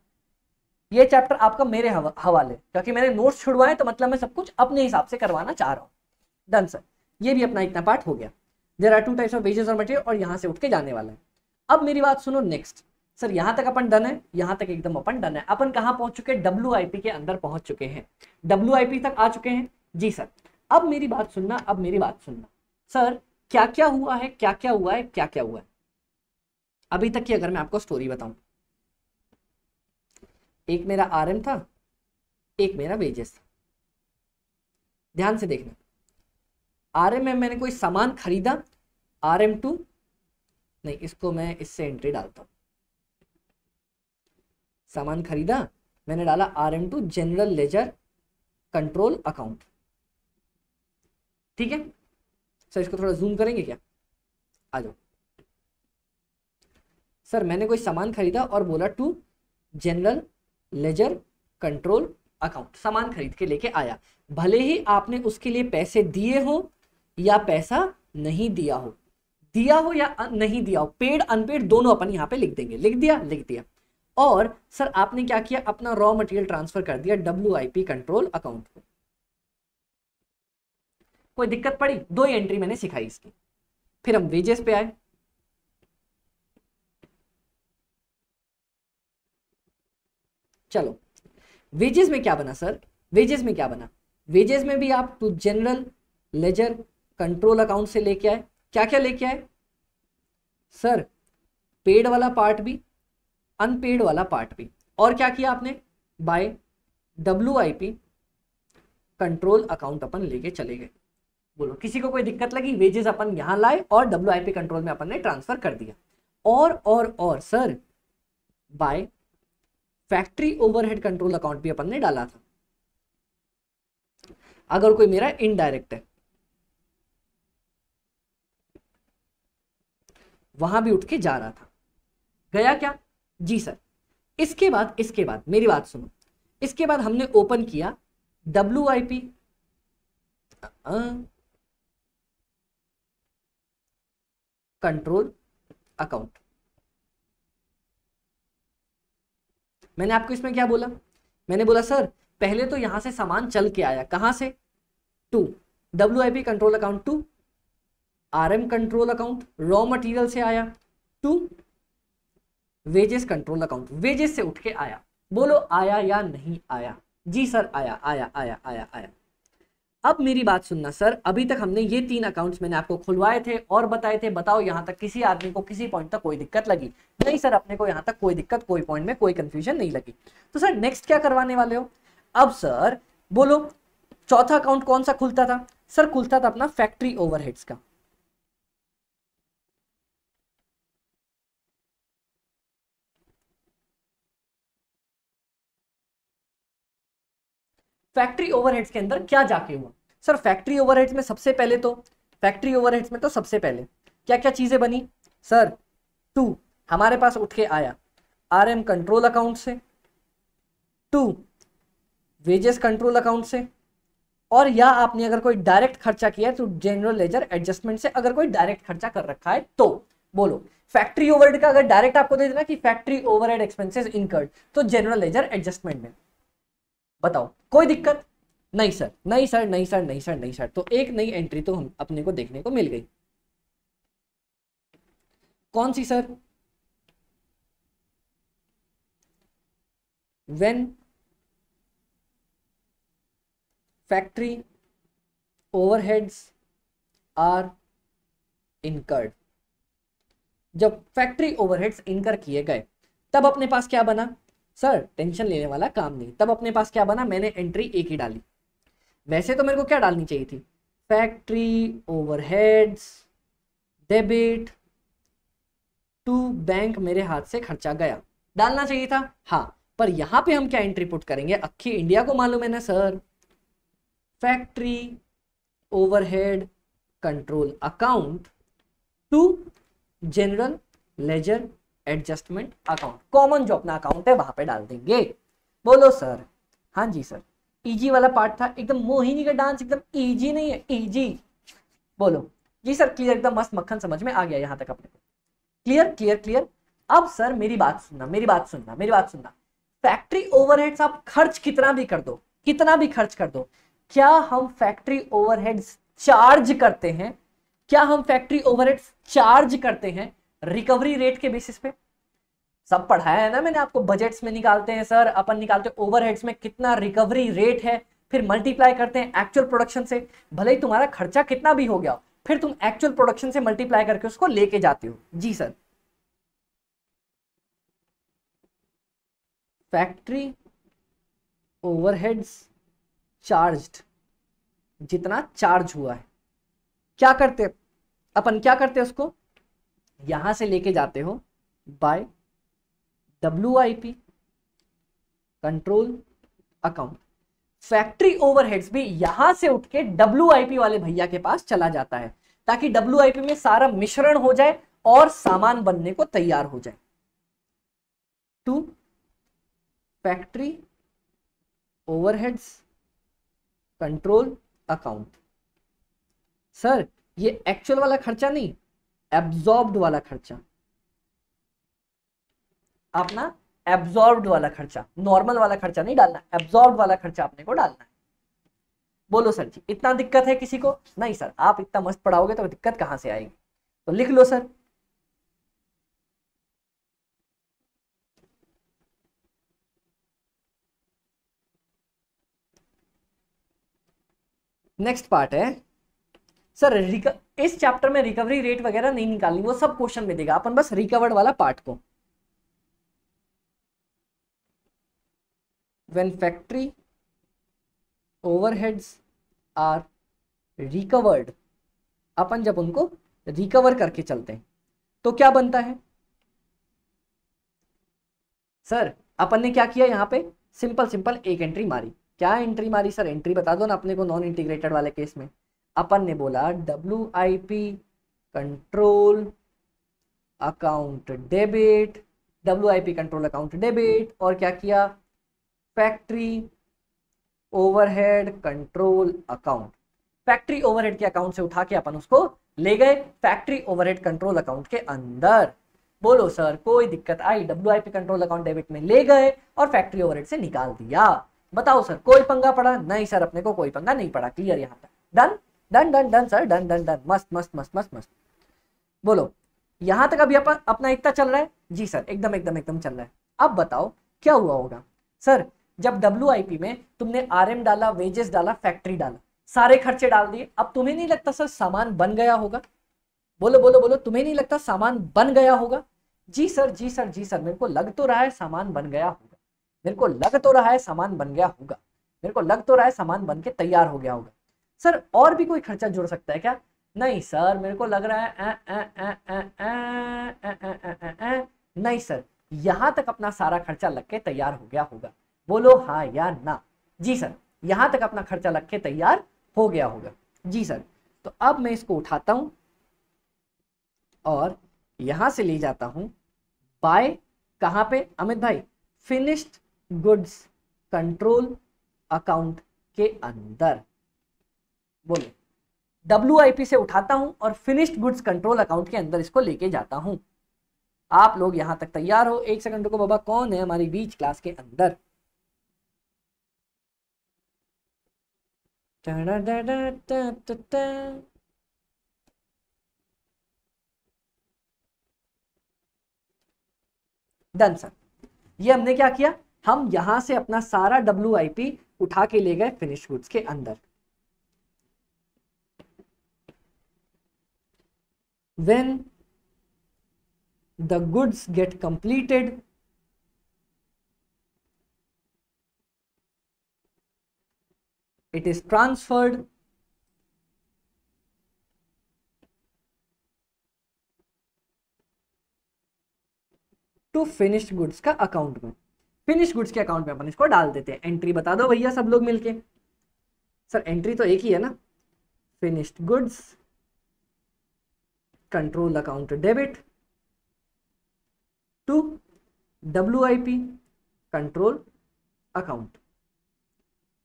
A: ये चैप्टर आपका मेरे हवाले क्योंकि मैंने नोट्स छुड़वाए तो मतलब मैं सब कुछ अपने हिसाब से करवाना चाह रहा हूँ डन सर ये भी अपना इतना पार्ट हो गया there are two types of wages और मटेरियल और यहाँ से उठ के जाने वाला है अब मेरी बात सुनो नेक्स्ट सर यहाँ तक अपन डन है यहाँ तक एकदम अपन डन है अपन कहाँ पहुंच चुके हैं डब्ल्यू के अंदर पहुंच चुके हैं डब्ल्यू तक आ चुके हैं जी सर अब मेरी बात सुनना अब मेरी बात सुनना सर क्या क्या हुआ है क्या क्या हुआ है क्या क्या हुआ है अभी तक की अगर मैं आपको स्टोरी बताऊं एक मेरा आरएम था एक मेरा वेजेस था ध्यान से देखना आरएम में मैंने कोई सामान खरीदा आरएम टू नहीं इसको मैं इससे एंट्री डालता हूं सामान खरीदा मैंने डाला R M to general ledger control account ठीक है सर इसको थोड़ा जूम करेंगे क्या आ जाओ सर मैंने कोई सामान खरीदा और बोला to general ledger control account सामान खरीद के लेके आया भले ही आपने उसके लिए पैसे दिए हो या पैसा नहीं दिया हो दिया हो या नहीं दिया हो पेड अनपेड दोनों अपन यहाँ पे लिख देंगे लिख दिया लिख दिया और सर आपने क्या किया अपना रॉ मटेरियल ट्रांसफर कर दिया डब्ल्यू कंट्रोल अकाउंट को कोई दिक्कत पड़ी दो ही एंट्री मैंने सिखाई इसकी फिर हम वेजेस पे आए चलो वेजेस में क्या बना सर वेजेस में क्या बना वेजेस में भी आप to general ledger control account से लेके आए क्या क्या लेके आए सर पेड वाला पार्ट भी अनपेड वाला पार्ट भी और क्या किया आपने by W I P control account अपन लेके चले गए बोलो किसी को कोई दिक्कत लगी वेजेस अपन यहाँ लाए और डब्ल्यू कंट्रोल में अपन ने ट्रांसफर कर दिया और और और sir by factory overhead control account भी अपन ने डाला था अगर कोई मेरा इनडायरेक्ट है वहां भी उठ के जा रहा था गया क्या जी सर इसके बाद इसके बाद मेरी बात सुनो इसके बाद हमने ओपन किया W I P control account मैंने आपको इसमें क्या बोला मैंने बोला सर पहले तो यहां से सामान चल के आया कहां से to W I P control account to R M control account raw material से आया to wages control account wages से उठ के आया बोलो आया या नहीं आया जी सर आया आया आया आया आया अब मेरी बात सुनना सर अभी तक हमने ये तीन अकाउंट्स मैंने आपको खुलवाए थे और बताए थे बताओ यहाँ तक किसी आदमी को किसी पॉइंट तक कोई दिक्कत लगी नहीं सर अपने को यहाँ तक कोई दिक्कत कोई पॉइंट में कोई कंफ्यूजन नहीं लगी तो सर नेक्स्ट क्या करवाने वाले हो अब सर बोलो चौथा अकाउंट कौन सा खुलता था सर खुलता था अपना फैक्ट्री ओवरहेड्स का फैक्ट्री ओवरहेड्स के अंदर क्या जाके हुआ सर फैक्ट्री ओवरहेड्स में सबसे पहले तो फैक्ट्री ओवरहेड्स में तो सबसे पहले क्या क्या चीज़ें बनी सर टू हमारे पास उठ के आया आर एम कंट्रोल अकाउंट से टू वेजेस कंट्रोल अकाउंट से और या आपने अगर कोई डायरेक्ट खर्चा किया है तो जनरल लेजर एडजस्टमेंट से अगर कोई डायरेक्ट खर्चा कर रखा है तो बोलो फैक्ट्री ओवरहेड का अगर डायरेक्ट आपको दे देना कि फैक्ट्री ओवरहेड एक्सपेंसेस इनकर्ड तो जनरल लेजर एडजस्टमेंट में बताओ कोई दिक्कत नहीं सर नहीं सर नहीं सर नहीं सर नहीं सर तो एक नई एंट्री तो हम अपने को देखने को मिल गई कौन सी sir when factory overheads are incur जब फैक्ट्री ओवरहेड्स इनकर किए गए तब अपने पास क्या बना सर टेंशन लेने वाला काम नहीं तब अपने पास क्या बना मैंने एंट्री एक ही डाली वैसे तो मेरे को क्या डालनी चाहिए थी factory overheads debit to bank मेरे हाथ से खर्चा गया डालना चाहिए था हाँ पर यहां पे हम क्या एंट्री पुट करेंगे अखी इंडिया को मालूम है ना sir factory overhead control account to general ledger adjustment account common जो अपना अकाउंट है वहां पे डाल देंगे बोलो सर हाँ जी सर इजी e वाला पार्ट था एकदम मोहिनी का डांस एकदम इजी e नहीं है इजी e बोलो जी सर क्लियर एकदम मस्त मक्खन समझ में आ गया यहाँ तक अपने को क्लियर क्लियर क्लियर अब सर मेरी बात सुनना मेरी बात सुनना मेरी बात सुनना फैक्ट्री ओवरहेड्स आप खर्च कितना भी कर दो कितना भी खर्च कर दो क्या हम फैक्ट्री ओवरहेड्स चार्ज करते हैं क्या हम फैक्ट्री ओवरहेड्स चार्ज करते हैं रिकवरी रेट के बेसिस पे सब पढ़ाया है ना मैंने आपको बजट्स में निकालते हैं सर अपन निकालते हैं ओवरहेड्स में कितना रिकवरी रेट है फिर मल्टीप्लाई करते हैं एक्चुअल प्रोडक्शन से भले ही तुम्हारा खर्चा कितना भी हो गया फिर तुम एक्चुअल प्रोडक्शन से मल्टीप्लाई करके उसको लेके जाते हो जी सर फैक्ट्री ओवरहेड्स चार्ज्ड जितना चार्ज हुआ है क्या करते अपन क्या करते उसको यहां से लेके जाते हो by W I P control account factory overheads भी यहां से उठ के डब्ल्यू आई पी वाले भैया के पास चला जाता है ताकि डब्ल्यू आई पी में सारा मिश्रण हो जाए और सामान बनने को तैयार हो जाए to factory overheads control account sir ये एक्चुअल वाला खर्चा नहीं एब्जॉर्ब्ड वाला खर्चा अपना एब्जॉर्ब्ड वाला खर्चा नॉर्मल वाला खर्चा नहीं डालना एब्जॉर्ब वाला खर्चा अपने को डालना है बोलो सर जी इतना दिक्कत है किसी को नहीं सर आप इतना मस्त पढ़ाओगे तो दिक्कत कहां से आएगी तो लिख लो सर नेक्स्ट पार्ट है सर इस चैप्टर में रिकवरी रेट वगैरह नहीं निकालनी वो सब क्वेश्चन में देगा अपन बस रिकवर्ड वाला पार्ट को when factory overheads are recovered अपन जब उनको रिकवर करके चलते हैं तो क्या बनता है सर अपन ने क्या किया यहां पे सिंपल सिंपल एक एंट्री मारी क्या एंट्री मारी सर एंट्री बता दो ना अपने को नॉन इंटीग्रेटेड वाले केस में अपन ने बोला W I P control account debit W I P control account debit और क्या किया factory overhead control account factory overhead के अकाउंट से उठा के अपन उसको ले गए फैक्ट्री ओवरहेड कंट्रोल अकाउंट के अंदर बोलो सर कोई दिक्कत आई W I P control account debit में ले गए और फैक्ट्री ओवरहेड से निकाल दिया बताओ सर कोई पंगा पड़ा नहीं सर अपने को कोई पंगा नहीं पड़ा क्लियर यहाँ पर done done done done sir done done done मस्त मस्त मस्त मस्त मस्त बोलो यहां तक अभी अपन अपना एकता चल रहा है जी सर एकदम एकदम एकदम चल रहा है अब बताओ क्या हुआ होगा सर जब डब्ल्यू में तुमने आर डाला वेजेस डाला फैक्ट्री डाला सारे खर्चे डाल दिए अब तुम्हें नहीं लगता सर सामान बन गया होगा बोलो बोलो बोलो तुम्हें नहीं लगता सामान बन गया होगा जी सर जी सर जी सर मेरे को लग तो रहा है सामान बन गया होगा मेरे को लग तो रहा है सामान बन गया होगा मेरे को लग तो रहा है सामान बन के तैयार हो गया होगा सर और भी कोई खर्चा जुड़ सकता है क्या नहीं सर मेरे को लग रहा है नहीं सर यहाँ तक अपना सारा खर्चा लग के तैयार हो गया होगा बोलो हाँ या ना जी सर यहाँ तक अपना खर्चा लग के तैयार हो गया होगा जी सर तो अब मैं इसको उठाता हूं और यहां से ले जाता हूं बाय कहां पे अमित भाई फिनिश्ड गुड्स कंट्रोल अकाउंट के अंदर बोलो डब्ल्यू से उठाता हूं और फिनिश्ड गुड्स कंट्रोल अकाउंट के अंदर इसको लेके जाता हूं आप लोग यहां तक तैयार हो एक सेकंड को बाबा कौन है हमारी बीच क्लास के अंदर डन सर ये हमने क्या किया हम यहां से अपना सारा डब्ल्यू उठा के ले गए फिनिश गुड्स के अंदर when the goods get completed it is transferred to finished goods का अकाउंट में फिनिश गुड्स के अकाउंट में अपन इसको डाल देते हैं एंट्री बता दो भैया सब लोग मिलके सर एंट्री तो एक ही है ना finished goods control account debit to WIP control account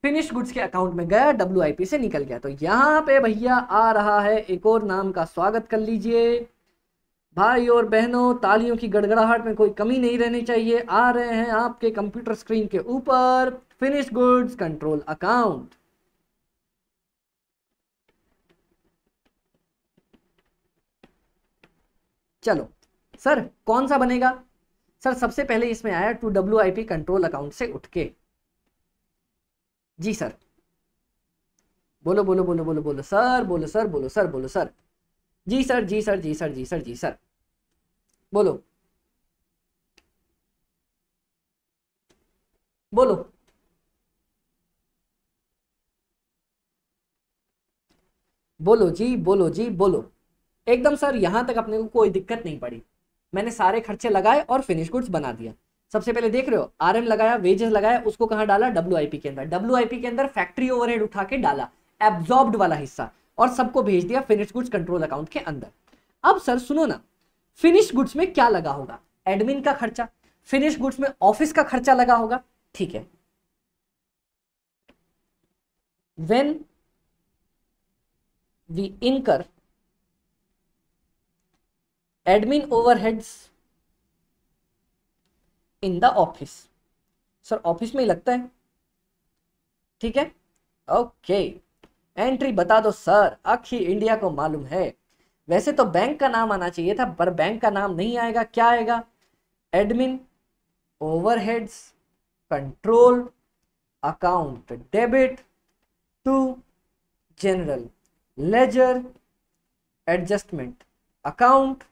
A: finish goods के अकाउंट में गया डब्ल्यू से निकल गया तो यहाँ पे भैया आ रहा है एक और नाम का स्वागत कर लीजिए भाई और बहनों तालियों की गड़गड़ाहट में कोई कमी नहीं रहनी चाहिए आ रहे हैं आपके कंप्यूटर स्क्रीन के ऊपर फिनिश गुड्स कंट्रोल अकाउंट चलो सर कौन सा बनेगा सर सबसे पहले इसमें आया to W I P control account से उठ के जी सर बोलो बोलो बोलो बोलो बोलो सर बोलो सर बोलो सर बोलो सर जी सर जी सर जी सर जी सर जी सर बोलो बोलो बोलो जी बोलो जी बोलो एकदम सर यहाँ तक अपने को कोई दिक्कत नहीं पड़ी मैंने सारे खर्चे लगाए और फिनिश गुड्स बना दिया सबसे पहले देख रहे हो आरएम लगाया वेजेस लगाया उसको कहाँ डाला डब्ल्यू के अंदर डब्ल्यू के अंदर फैक्ट्री ओवर उठा के डाला एब्जॉर्ब वाला हिस्सा और सबको भेज दिया फिनिश गुड्स कंट्रोल अकाउंट के अंदर अब सर सुनो ना फिनिश गुड्स में क्या लगा होगा एडमिन का खर्चा फिनिश गुड्स में ऑफिस का खर्चा लगा होगा ठीक है when we incur admin overheads in the office sir office में ही लगता है ठीक है ओके एंट्री बता दो सर आखी इंडिया को मालूम है वैसे तो बैंक का नाम आना चाहिए था पर बैंक का नाम नहीं आएगा क्या आएगा admin overheads control account debit to general ledger adjustment account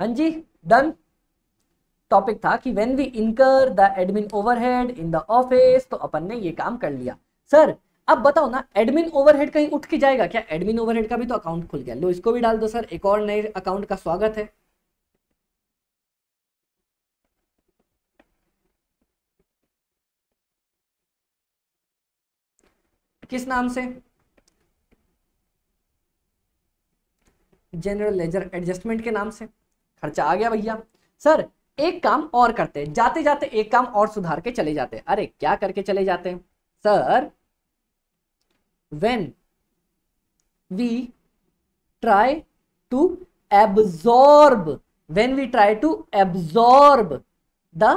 A: हाँ जी डन टॉपिक था कि when we incur the admin overhead in the office तो अपन ने ये काम कर लिया सर अब बताओ ना एडमिन ओवरहेड कहीं उठ के जाएगा क्या एडमिन ओवरहेड का भी तो अकाउंट खुल गया लो इसको भी डाल दो सर एक और नए अकाउंट का स्वागत है किस नाम से जनरल लेजर एडजस्टमेंट के नाम से खर्चा आ गया भैया सर एक काम और करते हैं जाते जाते एक काम और सुधार के चले जाते हैं अरे क्या करके चले जाते हैं sir when we try to absorb when we try to absorb the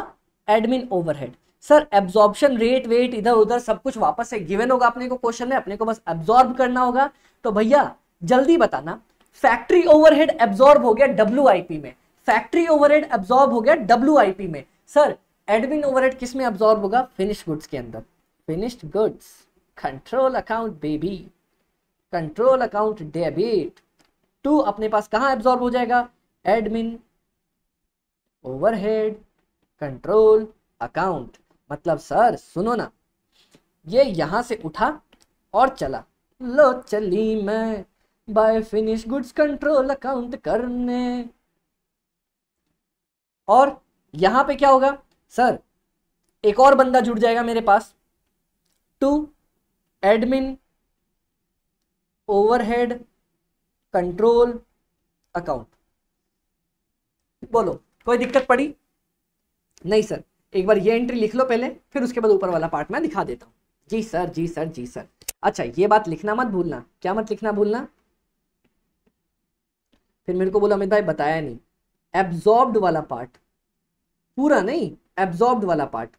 A: admin overhead sir absorption rate wait इधर उधर सब कुछ वापस से गिवन होगा अपने को क्वेश्चन में अपने को बस एब्जॉर्ब करना होगा तो भैया जल्दी बताना फैक्ट्री ओवरहेड एब्जॉर्ब हो गया डब्ल्यू में फैक्ट्री ओवरहेड एब्जॉर्ब हो गया डब्ल्यू में सर एडमिन ओवरहेड किस में एब्जॉर्ब होगा फिनिश गुड्स के अंदर finished goods control account baby control account debit to अपने पास कहाँ एब्जॉर्ब हो जाएगा एडमिन ओवरहेड कंट्रोल अकाउंट मतलब सर सुनो ना ये यहां से उठा और चला लो चली मैं by finish goods control account करने और यहां पे क्या होगा सर एक और बंदा जुड़ जाएगा मेरे पास to admin overhead control account बोलो कोई दिक्कत पड़ी नहीं सर एक बार ये एंट्री लिख लो पहले फिर उसके बाद ऊपर वाला पार्ट मैं दिखा देता हूं जी सर जी सर जी सर अच्छा ये बात लिखना मत भूलना क्या मत लिखना भूलना फिर मेरे को बोला अमित भाई बताया नहीं एब्जॉर्ब्ड वाला पार्ट पूरा नहीं एब्जॉर्ब्ड वाला पार्ट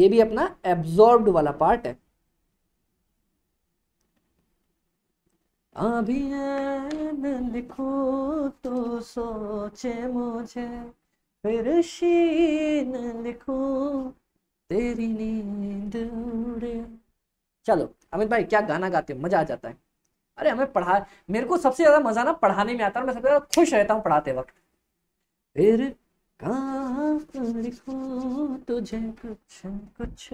A: ये भी अपना एब्जॉर्ब्ड वाला पार्ट है अभी लिखो तो सोचे मुझे फिर शीन लिखो तेरी नींद चलो अमित भाई क्या गाना गाते हो मजा आ जाता है अरे हमें पढ़ा मेरे को सबसे ज्यादा मजा ना पढ़ाने में आता है मैं सबसे ज्यादा खुश रहता हूँ पढ़ाते वक्त फिर तुझे कुछ कुछ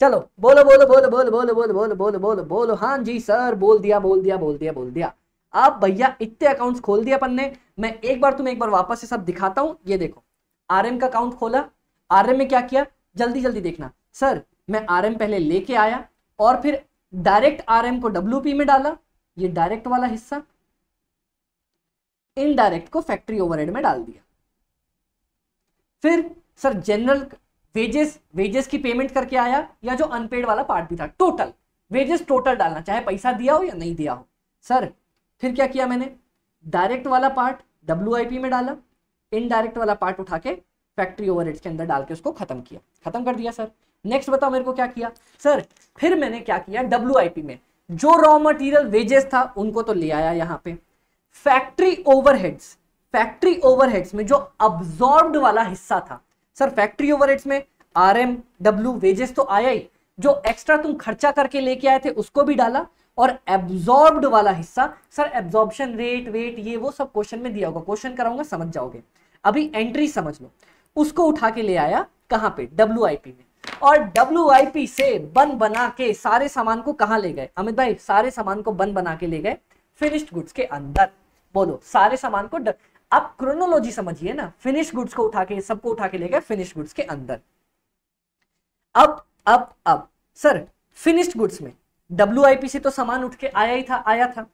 A: चलो बोलो बोलो बोलो बोलो बोलो बोलो बोलो बोलो बोलो बोलो हाँ जी सर बोल दिया बोल दिया बोल दिया बोल दिया आप भैया इतने अकाउंट्स खोल दिया अपन ने मैं एक बार तुम्हें एक बार वापस से सब दिखाता हूँ ये देखो आरएम का अकाउंट खोला आरएम में क्या किया जल्दी जल्दी देखना सर मैं आरएम पहले लेके आया और फिर डायरेक्ट आरएम को डब्ल्यू में डाला ये डायरेक्ट वाला हिस्सा इनडायरेक्ट को फैक्ट्री ओवरहेड में डाल दिया फिर सर जनरल वेजेस वेजेस की पेमेंट करके आया या जो अनपेड वाला पार्ट भी था टोटल वेजेस टोटल डालना चाहे पैसा दिया हो या नहीं दिया हो सर फिर क्या किया मैंने डायरेक्ट वाला पार्ट डब्ल्यू में डाला इनडायरेक्ट वाला पार्ट उठा के फैक्ट्री ओवर के अंदर डाल के उसको खत्म किया खत्म कर दिया सर नेक्स्ट बताओ मेरे को क्या किया सर फिर मैंने क्या किया डब्ल्यू में जो रॉ मटेरियल वेजेस था उनको तो ले आया यहाँ पे फैक्ट्री ओवरहेड्स फैक्ट्री ओवरहेड्स में जो अब्जॉर्ब वाला हिस्सा था सर फैक्ट्री ओवरहेड्स में आर एम डब्ल्यू वेजेस तो आया ही जो एक्स्ट्रा तुम खर्चा करके लेके आए थे उसको भी डाला और एब्जॉर्ब वाला हिस्सा सर एब्जॉर्बन रेट वेट ये वो सब क्वेश्चन में दिया होगा क्वेश्चन कराऊंगा समझ जाओगे अभी एंट्री समझ लो उसको उठा के ले आया कहाँ पे डब्ल्यू में और डब्ल्यू से बन बना के सारे सामान को कहा ले गए अमित भाई सारे सामान को बन बना के ले गए फिनिश्ड गुड्स के अंदर बोलो सारे सामान को ड... अब क्रोनोलॉजी समझिए ना फिनिश गुड्स को उठा के सबको उठा के ले गए फिनिश गुड्स के अंदर अब अब अब सर फिनिश्ड गुड्स में डब्ल्यू से तो सामान उठ के आया ही था आया था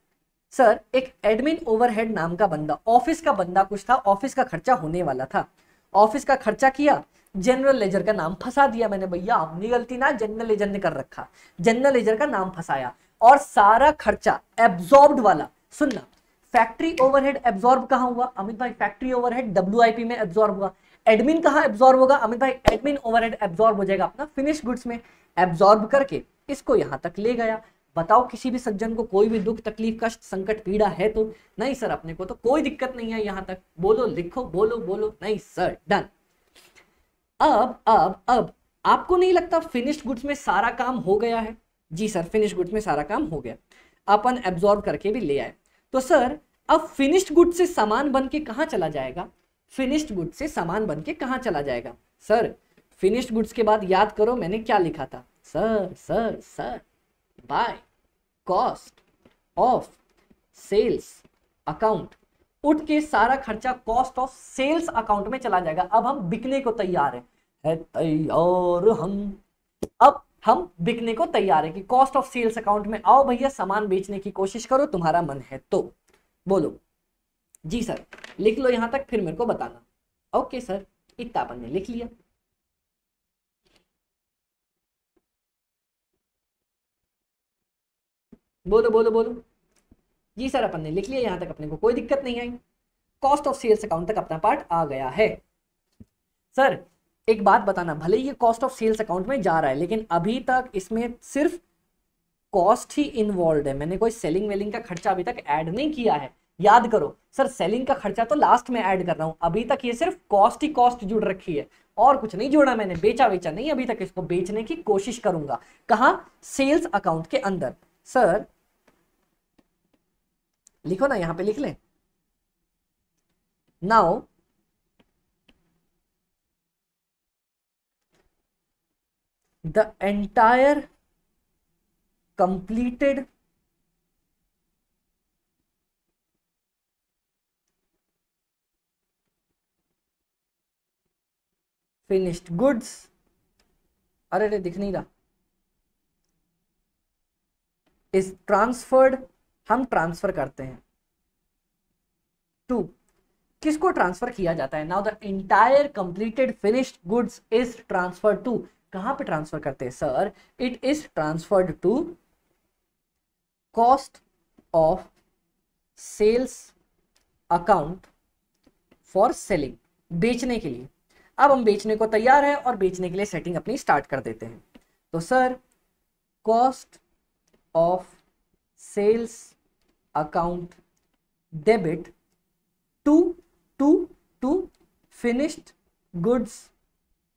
A: सर एक एडमिन ओवरहेड नाम का बंदा ऑफिस का बंदा कुछ था ऑफिस का खर्चा होने वाला था ऑफिस का खर्चा किया जनरल लेजर का नाम फंसा दिया मैंने भैया अपनी गलती ना जनरल लेजर ने कर रखा जनरल लेजर का नाम फंसाया और सारा खर्चा एब्जॉर्ब वाला सुनना फैक्ट्री ओवरहेड एब्जॉर्ब कहा हुआ अमित भाई फैक्ट्री ओवरहेड डब्ल्यू में एब्जॉर्ब हुआ एडमिन कहाँ एब्जॉर्ब होगा अमित भाई एडमिन ओवरहेड एब्जॉर्ब हो जाएगा अपना फिनिश गुड्स में एब्जॉर्ब करके इसको यहां तक ले गया बताओ किसी भी सज्जन को कोई भी दुख तकलीफ कष्ट संकट पीड़ा है तो नहीं सर अपने को तो कोई दिक्कत नहीं है यहां तक बोलो लिखो बोलो बोलो नहीं सर डन अब अब अब आपको नहीं लगता फिनिश्ड गुड्स में सारा काम हो गया है जी सर फिनिश्ड गुड्स में सारा काम हो गया अपन एब्जॉर्व करके भी ले आए तो सर अब फिनिश्ड गुड से सामान बन के कहां चला जाएगा फिनिश्ड गुड से सामान बन के कहां चला जाएगा सर फिनिश्ड गुड्स के बाद याद करो मैंने क्या लिखा था sir sir sir by cost of sales account उठ के सारा खर्चा कॉस्ट ऑफ सेल्स अकाउंट में चला जाएगा अब हम बिकने को तैयार है, है तैयार हम अब हम बिकने को तैयार है कि कॉस्ट ऑफ सेल्स अकाउंट में आओ भैया सामान बेचने की कोशिश करो तुम्हारा मन है तो बोलो जी सर लिख लो यहां तक फिर मेरे को बताना ओके सर इतना अपन ने लिख लिया बोलो बोलो बोलो जी सर अपन ने लिख लिया यहाँ तक अपने को कोई दिक्कत नहीं आई कॉस्ट ऑफ सेल्स अकाउंट तक अपना पार्ट आ गया है सर एक बात बताना भले ये कॉस्ट ऑफ सेल्स अकाउंट में जा रहा है लेकिन अभी तक इसमें सिर्फ कॉस्ट ही इन्वॉल्व है मैंने कोई सेलिंग वेलिंग का खर्चा अभी तक ऐड नहीं किया है याद करो सर सेलिंग का खर्चा तो लास्ट में ऐड कर रहा हूं अभी तक ये सिर्फ कॉस्ट ही कॉस्ट जुड़ रखी है और कुछ नहीं जोड़ा मैंने बेचा बेचा नहीं अभी तक इसको बेचने की कोशिश करूंगा कहा सेल्स अकाउंट के अंदर सर लिखो ना यहां पे लिख लें now the entire completed finished goods अरे अरे दिख नहीं रहा इज ट्रांसफर्ड हम ट्रांसफर करते हैं टू किसको ट्रांसफर किया जाता है now the entire completed finished goods is transfer to कहां पे ट्रांसफर करते हैं sir it is transferred to cost of sales account for selling बेचने के लिए अब हम बेचने को तैयार हैं और बेचने के लिए सेटिंग अपनी स्टार्ट कर देते हैं तो sir cost of sales account debit to to to finished goods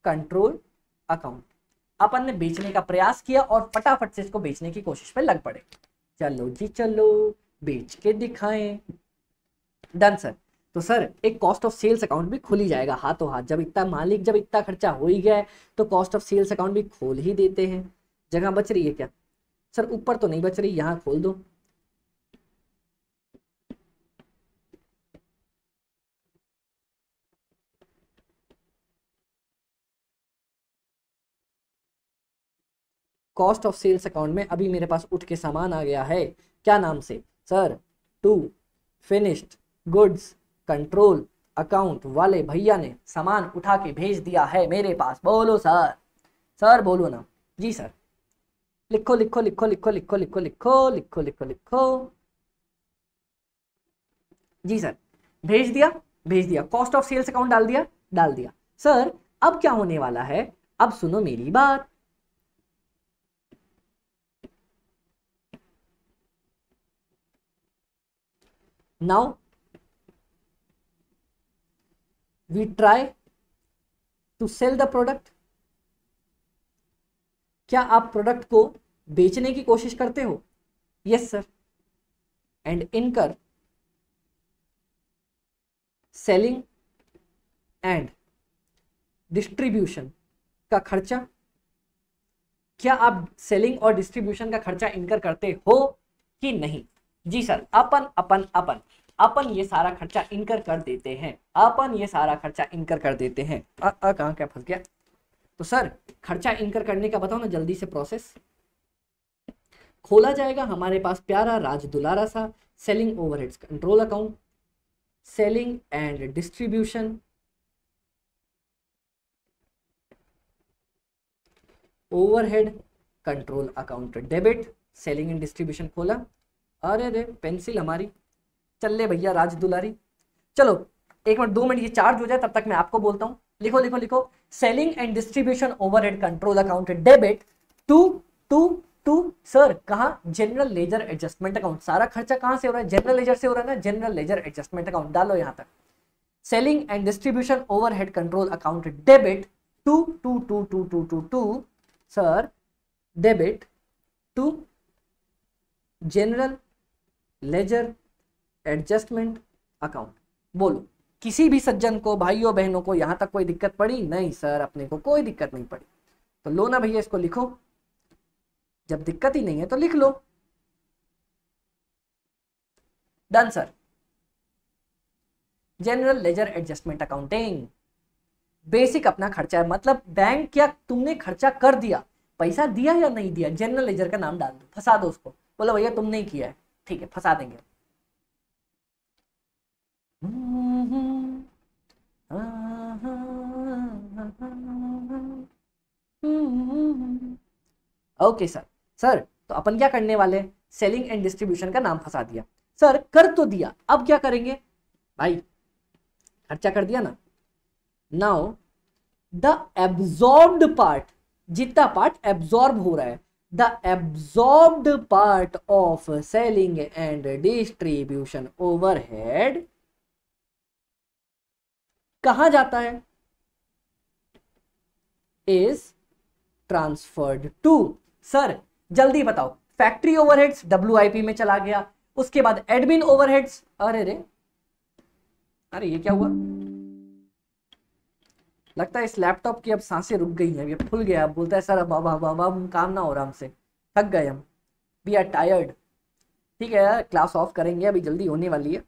A: control account अपन ने बेचने का प्रयास किया और फटाफट से इसको बेचने की कोशिश में लग पड़े चलो जी चलो बेच के दिखाएं डन सर तो सर एक कॉस्ट ऑफ सेल्स अकाउंट भी खुल ही जाएगा हाथों हाथ जब इतना मालिक जब इतना खर्चा हो ही गया है तो कॉस्ट ऑफ सेल्स अकाउंट भी खोल ही देते हैं जगह बच रही है क्या सर ऊपर तो नहीं बच रही यहाँ खोल दो कॉस्ट ऑफ सेल्स अकाउंट में अभी मेरे पास उठ के सामान आ गया है क्या नाम से sir to finished goods control account वाले भैया ने सामान उठा के भेज दिया है मेरे पास बोलो सर सर बोलो ना जी सर लिखो लिखो लिखो लिखो लिखो लिखो लिखो लिखो लिखो लिखो जी सर भेज दिया भेज दिया कॉस्ट ऑफ सेल्स अकाउंट डाल दिया डाल दिया सर अब क्या होने वाला है अब सुनो मेरी बात now we try to sell the product क्या आप प्रोडक्ट को बेचने की कोशिश करते हो yes sir and incur selling and distribution का खर्चा क्या आप सेलिंग और डिस्ट्रीब्यूशन का खर्चा इनकर करते हो कि नहीं जी सर अपन अपन अपन अपन ये सारा खर्चा इनकर कर देते हैं अपन ये सारा खर्चा इनकर कर देते हैं अ क्या फंस गया तो सर खर्चा इनकर करने का बताओ ना जल्दी से प्रोसेस खोला जाएगा हमारे पास प्यारा राज दुलारा सा selling overheads control account selling and distribution overhead control account debit selling and distribution खोला अरे रे पेंसिल हमारी चल ले भैया राज दुलारी चलो एक मिनट दो मिनट ये चार्ज हो जाए तब तक मैं आपको बोलता हूँ लिखो लिखो लिखो selling and distribution overhead control account debit to to to sir कहा जनरल लेजर एडजस्टमेंट अकाउंट सारा खर्चा कहां से हो रहा है जनरल लेजर से हो रहा है ना जनरल लेजर एडजस्टमेंट अकाउंट डालो यहां तक selling and distribution overhead control account debit to to to to to to to sir debit to general ledger adjustment account बोलो किसी भी सज्जन को भाइयों बहनों को यहां तक कोई दिक्कत पड़ी नहीं सर अपने को कोई दिक्कत नहीं पड़ी तो लो ना भैया इसको लिखो जब दिक्कत ही नहीं है तो लिख लो done sir general ledger adjustment accounting basic अपना खर्चा है मतलब बैंक क्या तुमने खर्चा कर दिया पैसा दिया या नहीं दिया जनरल लेजर का नाम डाल दो फंसा दो उसको बोलो भैया तुमने ही किया है ठीक है फंसा देंगे ओके सर सर तो अपन क्या करने वाले सेलिंग एंड डिस्ट्रीब्यूशन का नाम फंसा दिया सर कर तो दिया अब क्या करेंगे भाई खर्चा कर दिया ना नाउ द एब्जॉर्ब पार्ट जितना पार्ट एब्जॉर्ब हो रहा है the part of selling and distribution distribution overhead कहा जाता है इज ट्रांसफर्ड टू सर जल्दी बताओ फैक्ट्री ओवरहेड्स डब्ल्यूआईपी में चला गया उसके बाद एडमिन ओवरहेड्स अरे रे अरे ये क्या हुआ लगता है इस लैपटॉप की अब सांसें रुक गई हैं ये फुल गया अब बोलता है सर अब अब अब हम काम ना हो रहा हमसे थक गए हम वी आर टायर्ड ठीक है यार क्लास ऑफ करेंगे अभी जल्दी होने वाली है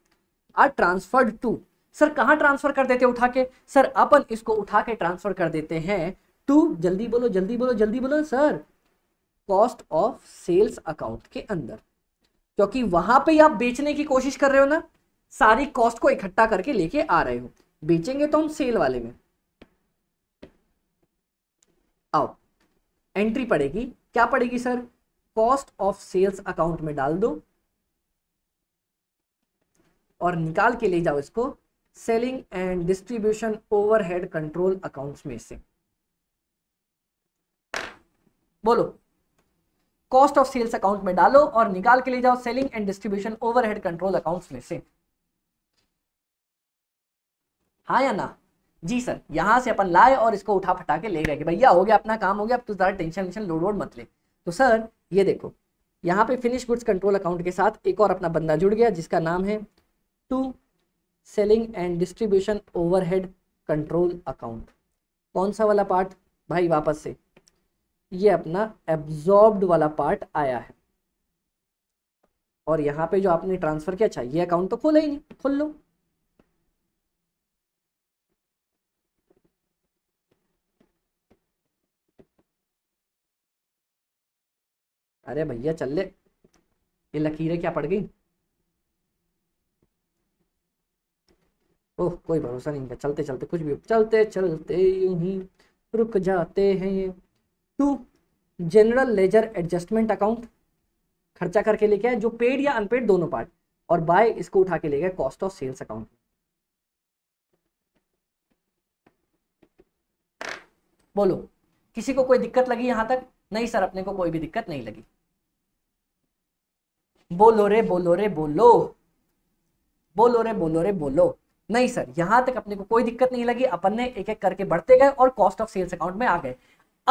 A: आर ट्रांसफर्ड टू सर कहाँ ट्रांसफर कर देते उठा के सर अपन इसको उठा के ट्रांसफर कर देते हैं टू जल्दी बोलो जल्दी बोलो जल्दी बोलो sir cost of sales account के अंदर क्योंकि वहां पे आप बेचने की कोशिश कर रहे हो ना सारी कॉस्ट को इकट्ठा करके लेके आ रहे हो बेचेंगे तो हम सेल वाले में अब एंट्री पड़ेगी क्या पड़ेगी sir cost of sales account में डाल दो और निकाल के ले जाओ इसको selling and distribution overhead control accounts में से बोलो कॉस्ट ऑफ सेल्स अकाउंट में डालो और निकाल के ले जाओ selling and distribution overhead control accounts में से हाँ या ना जी सर यहाँ से अपन लाए और इसको उठा फटा के ले गए कि भैया हो गया अपना काम हो गया अब तो ज़्यादा टेंशन वेंशन लोड वोड मत ले तो सर ये देखो यहाँ पे फिनिश गुड्स कंट्रोल अकाउंट के साथ एक और अपना बंदा जुड़ गया जिसका नाम है to selling and distribution overhead control account कौन सा वाला पार्ट भाई वापस से ये अपना एब्जॉर्ब्ड वाला पार्ट आया है और यहाँ पे जो आपने ट्रांसफर किया अच्छा ये अकाउंट तो खोला ही नहीं खोल लो अरे भैया चल ले ये लकीरें क्या पड़ गई ओह कोई भरोसा नहीं है चलते चलते कुछ भी चलते चलते यूं ही रुक जाते हैं ये to general ledger adjustment account खर्चा करके लेके आए जो पेड या अनपेड दोनों पार्ट और बाय इसको उठा के ले गए कॉस्ट ऑफ सेल्स अकाउंट बोलो किसी को कोई दिक्कत लगी यहां तक नहीं सर अपने को कोई भी दिक्कत नहीं लगी बोलो रे बोलो रे बोलो बोलो रे बोलो रे बोलो नहीं सर यहां तक अपने को कोई दिक्कत नहीं लगी अपन ने एक एक करके बढ़ते गए और कॉस्ट ऑफ सेल्स अकाउंट में आ गए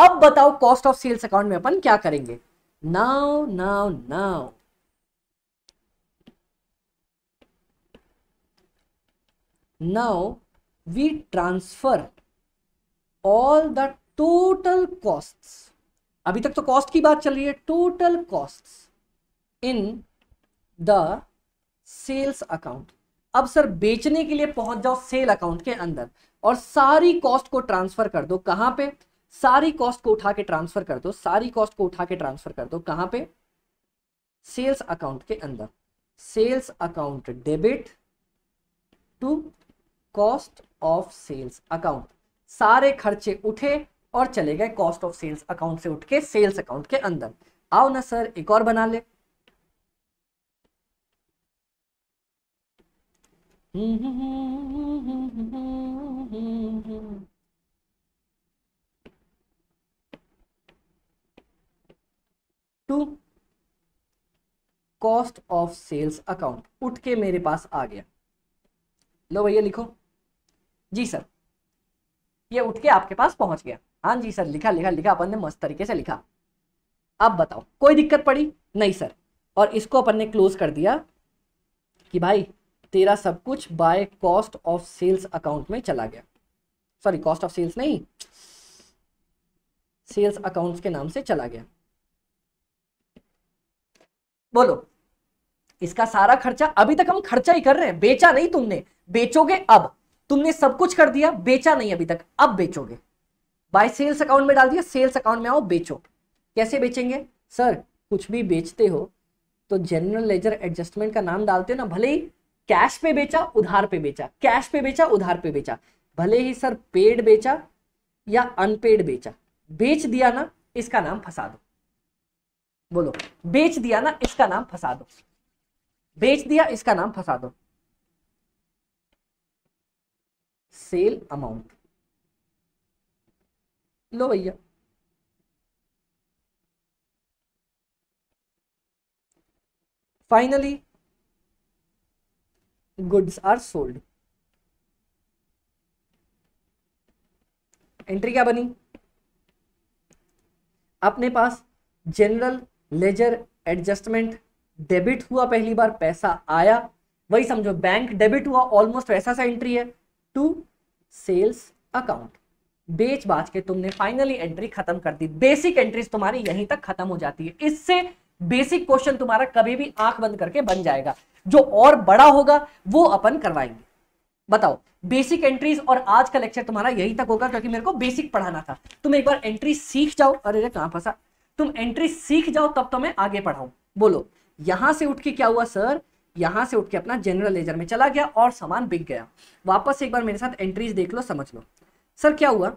A: अब बताओ कॉस्ट ऑफ सेल्स अकाउंट में अपन क्या करेंगे now now now now we transfer all the total cost अभी तक तो कॉस्ट की बात चल रही है total costs in the sales account अब सर बेचने के लिए पहुंच जाओ सेल अकाउंट के अंदर और सारी कॉस्ट को ट्रांसफर कर दो कहां पे सारी कॉस्ट को उठा के ट्रांसफर कर दो सारी कॉस्ट को उठा के ट्रांसफर कर दो कहां पे सेल्स अकाउंट के अंदर sales account debit to cost of sales account सारे खर्चे उठे और चले गए कॉस्ट ऑफ सेल्स अकाउंट से उठ के सेल्स अकाउंट के अंदर आओ ना सर एक और बना ले to cost of sales account उठ के मेरे पास आ गया लो भैया लिखो जी सर ये उठ के आपके पास पहुंच गया हाँ जी सर लिखा लिखा लिखा अपन ने मस्त तरीके से लिखा अब बताओ कोई दिक्कत पड़ी नहीं सर और इसको अपन ने क्लोज कर दिया कि भाई तेरा सब कुछ by cost of sales account में चला गया सॉरी कॉस्ट ऑफ सेल्स नहीं सेल्स अकाउंट्स के नाम से चला गया बोलो इसका सारा खर्चा अभी तक हम खर्चा ही कर रहे हैं बेचा नहीं तुमने बेचोगे अब तुमने सब कुछ कर दिया बेचा नहीं अभी तक अब बेचोगे बाय सेल्स अकाउंट में डाल दिया सेल्स अकाउंट में आओ बेचो कैसे बेचेंगे सर कुछ भी बेचते हो तो जनरल लेजर एडजस्टमेंट का नाम डालते हो ना भले ही कैश पे बेचा उधार पे बेचा कैश पे बेचा उधार पे बेचा भले ही सर पेड बेचा या अनपेड बेचा बेच दिया ना इसका नाम फंसा दो बोलो बेच दिया ना इसका नाम फंसा दो बेच दिया इसका नाम फंसा दो सेल अमाउंट लो भैया finally goods are sold entry क्या बनी अपने पास जनरल लेजर एडजस्टमेंट डेबिट हुआ पहली बार पैसा आया वही समझो बैंक डेबिट हुआ ऑलमोस्ट वैसा सा एंट्री है टू सेल्स अकाउंट बेच बाच के तुमने फाइनली एंट्री खत्म कर दी बेसिक एंट्रीज तुम्हारी यहीं तक खत्म हो जाती है इससे बेसिक क्वेश्चन तुम्हारा कभी भी आंख बंद करके बन जाएगा जो और बड़ा होगा वो अपन करवाएंगे बताओ बेसिक एंट्रीज और आज का लेक्चर तुम्हारा यही तक होगा क्योंकि मेरे को बेसिक पढ़ाना था तुम एक बार एंट्री सीख जाओ अरे कहां फंसा तुम एंट्री सीख जाओ तब तो मैं आगे पढ़ाऊ बोलो यहां से उठ के क्या हुआ सर यहां से उठ के अपना जनरल लेजर में चला गया और सामान बिक गया वापस एक बार मेरे साथ एंट्रीज देख लो समझ लो सर क्या हुआ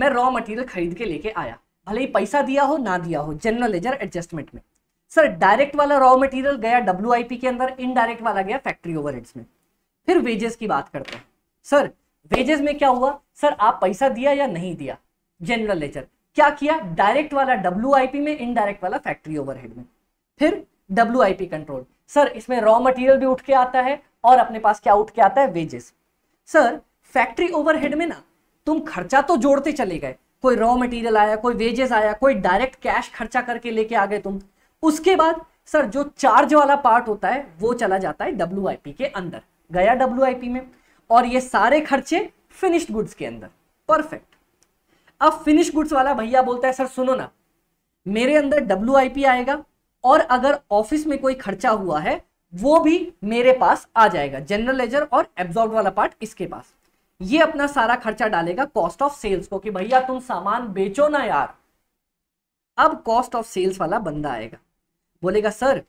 A: मैं रॉ मटेरियल खरीद के लेके आया भले ही पैसा दिया हो ना दिया हो जनरल लेजर एडजस्टमेंट में सर डायरेक्ट वाला रॉ मटेरियल गया डब्ल्यू के अंदर इनडायरेक्ट वाला गया फैक्ट्री ओवर में फिर वेजेस की बात करते हैं सर वेजेस में क्या हुआ सर आप पैसा दिया या नहीं दिया जनरल लेजर क्या किया डायरेक्ट वाला डब्ल्यू में इनडायरेक्ट वाला फैक्ट्री ओवर में फिर डब्ल्यू कंट्रोल सर इसमें रॉ मटेरियल भी उठ के आता है और अपने पास क्या उठ के आता है वेजेस सर फैक्ट्री ओवरहेड में ना तुम खर्चा तो जोड़ते चले गए कोई रॉ मटेरियल आया कोई वेजेस आया कोई डायरेक्ट कैश खर्चा करके लेके आ गए तुम उसके बाद सर जो चार्ज वाला पार्ट होता है वो चला जाता है डब्ल्यू के अंदर गया डब्ल्यू में और ये सारे खर्चे फिनिश्ड गुड्स के अंदर परफेक्ट अब फिनिश गुड्स वाला भैया बोलता है सर सुनो ना मेरे अंदर डब्ल्यू आएगा और अगर ऑफिस में कोई खर्चा हुआ है वो भी मेरे पास आ जाएगा जनरल लेजर और एब्जॉर्ब वाला पार्ट इसके पास ये अपना सारा खर्चा डालेगा कॉस्ट ऑफ सेल्स को कि भैया तुम सामान बेचो ना यार अब कॉस्ट ऑफ सेल्स वाला बंदा आएगा बोलेगा सर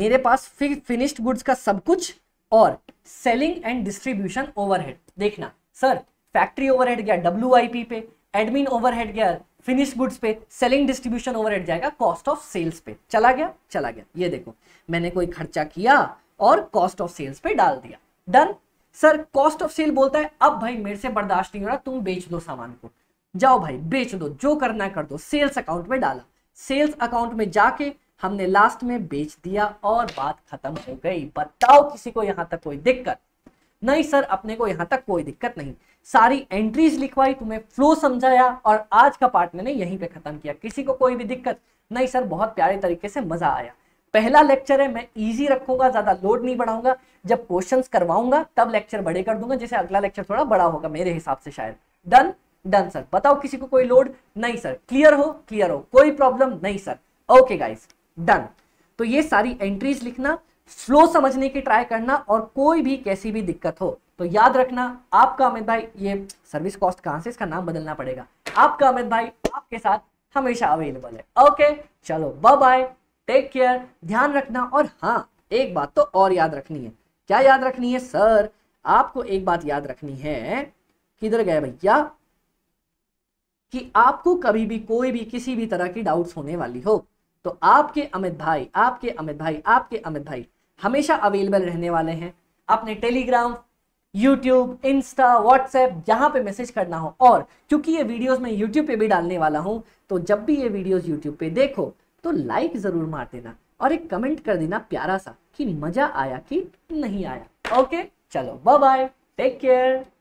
A: मेरे पास फिनिश्ड गुड्स का सब कुछ और सेलिंग एंड डिस्ट्रीब्यूशन ओवरहेड देखना सर फैक्ट्री ओवरहेड गया डब्ल्यू पे एडमिन ओवरहेड गया फिनिश गुड्स पे सेलिंग डिस्ट्रीब्यूशन ओवरहेड जाएगा कॉस्ट ऑफ सेल्स पे चला गया चला गया ये देखो मैंने कोई खर्चा किया और कॉस्ट ऑफ सेल्स पे डाल दिया done sir cost of sale बोलता है अब भाई मेरे से बर्दाश्त नहीं हो रहा तुम बेच दो सामान को जाओ भाई बेच दो जो करना कर दो सेल्स अकाउंट में डाला सेल्स अकाउंट में जाके हमने लास्ट में बेच दिया और बात खत्म हो गई बताओ किसी को यहाँ तक कोई दिक्कत नहीं सर अपने को यहां तक कोई दिक्कत नहीं सारी एंट्रीज लिखवाई तुम्हें फ्लो समझाया और आज का पार्ट मैंने यहीं पे खत्म किया किसी को कोई भी दिक्कत नहीं सर बहुत प्यारे तरीके से मजा आया पहला लेक्चर है मैं इजी रखूंगा ज्यादा लोड नहीं बढ़ाऊंगा जब क्वेश्चंस करवाऊंगा तब लेक्चर बड़े कर दूंगा जैसे अगला लेक्चर थोड़ा बड़ा होगा मेरे हिसाब से शायद डन डन सर बताओ किसी को कोई लोड नहीं सर क्लियर हो क्लियर हो कोई प्रॉब्लम नहीं सर ओके गाइस डन तो ये सारी एंट्रीज लिखना स्लो समझने की ट्राई करना और कोई भी कैसी भी दिक्कत हो तो याद रखना आपका अमित भाई ये सर्विस कॉस्ट कहां से इसका नाम बदलना पड़ेगा आपका अमित भाई आपके साथ हमेशा अवेलेबल है ओके चलो बाय टेक केयर ध्यान रखना और हाँ एक बात तो और याद रखनी है क्या याद रखनी है सर आपको एक बात याद रखनी है किधर गए भैया कि आपको कभी भी कोई भी किसी भी तरह की डाउट्स होने वाली हो तो आपके अमित भाई आपके अमित भाई आपके अमित भाई हमेशा अवेलेबल रहने वाले हैं अपने टेलीग्राम यूट्यूब इंस्टा व्हाट्सएप जहां पे मैसेज करना हो और क्योंकि ये वीडियोस मैं यूट्यूब पे भी डालने वाला हूं तो जब भी ये वीडियोस यूट्यूब पे देखो तो लाइक ज़रूर मार देना और एक कमेंट कर देना प्यारा सा कि मज़ा आया कि नहीं आया ओके चलो बाय बाय टेक केयर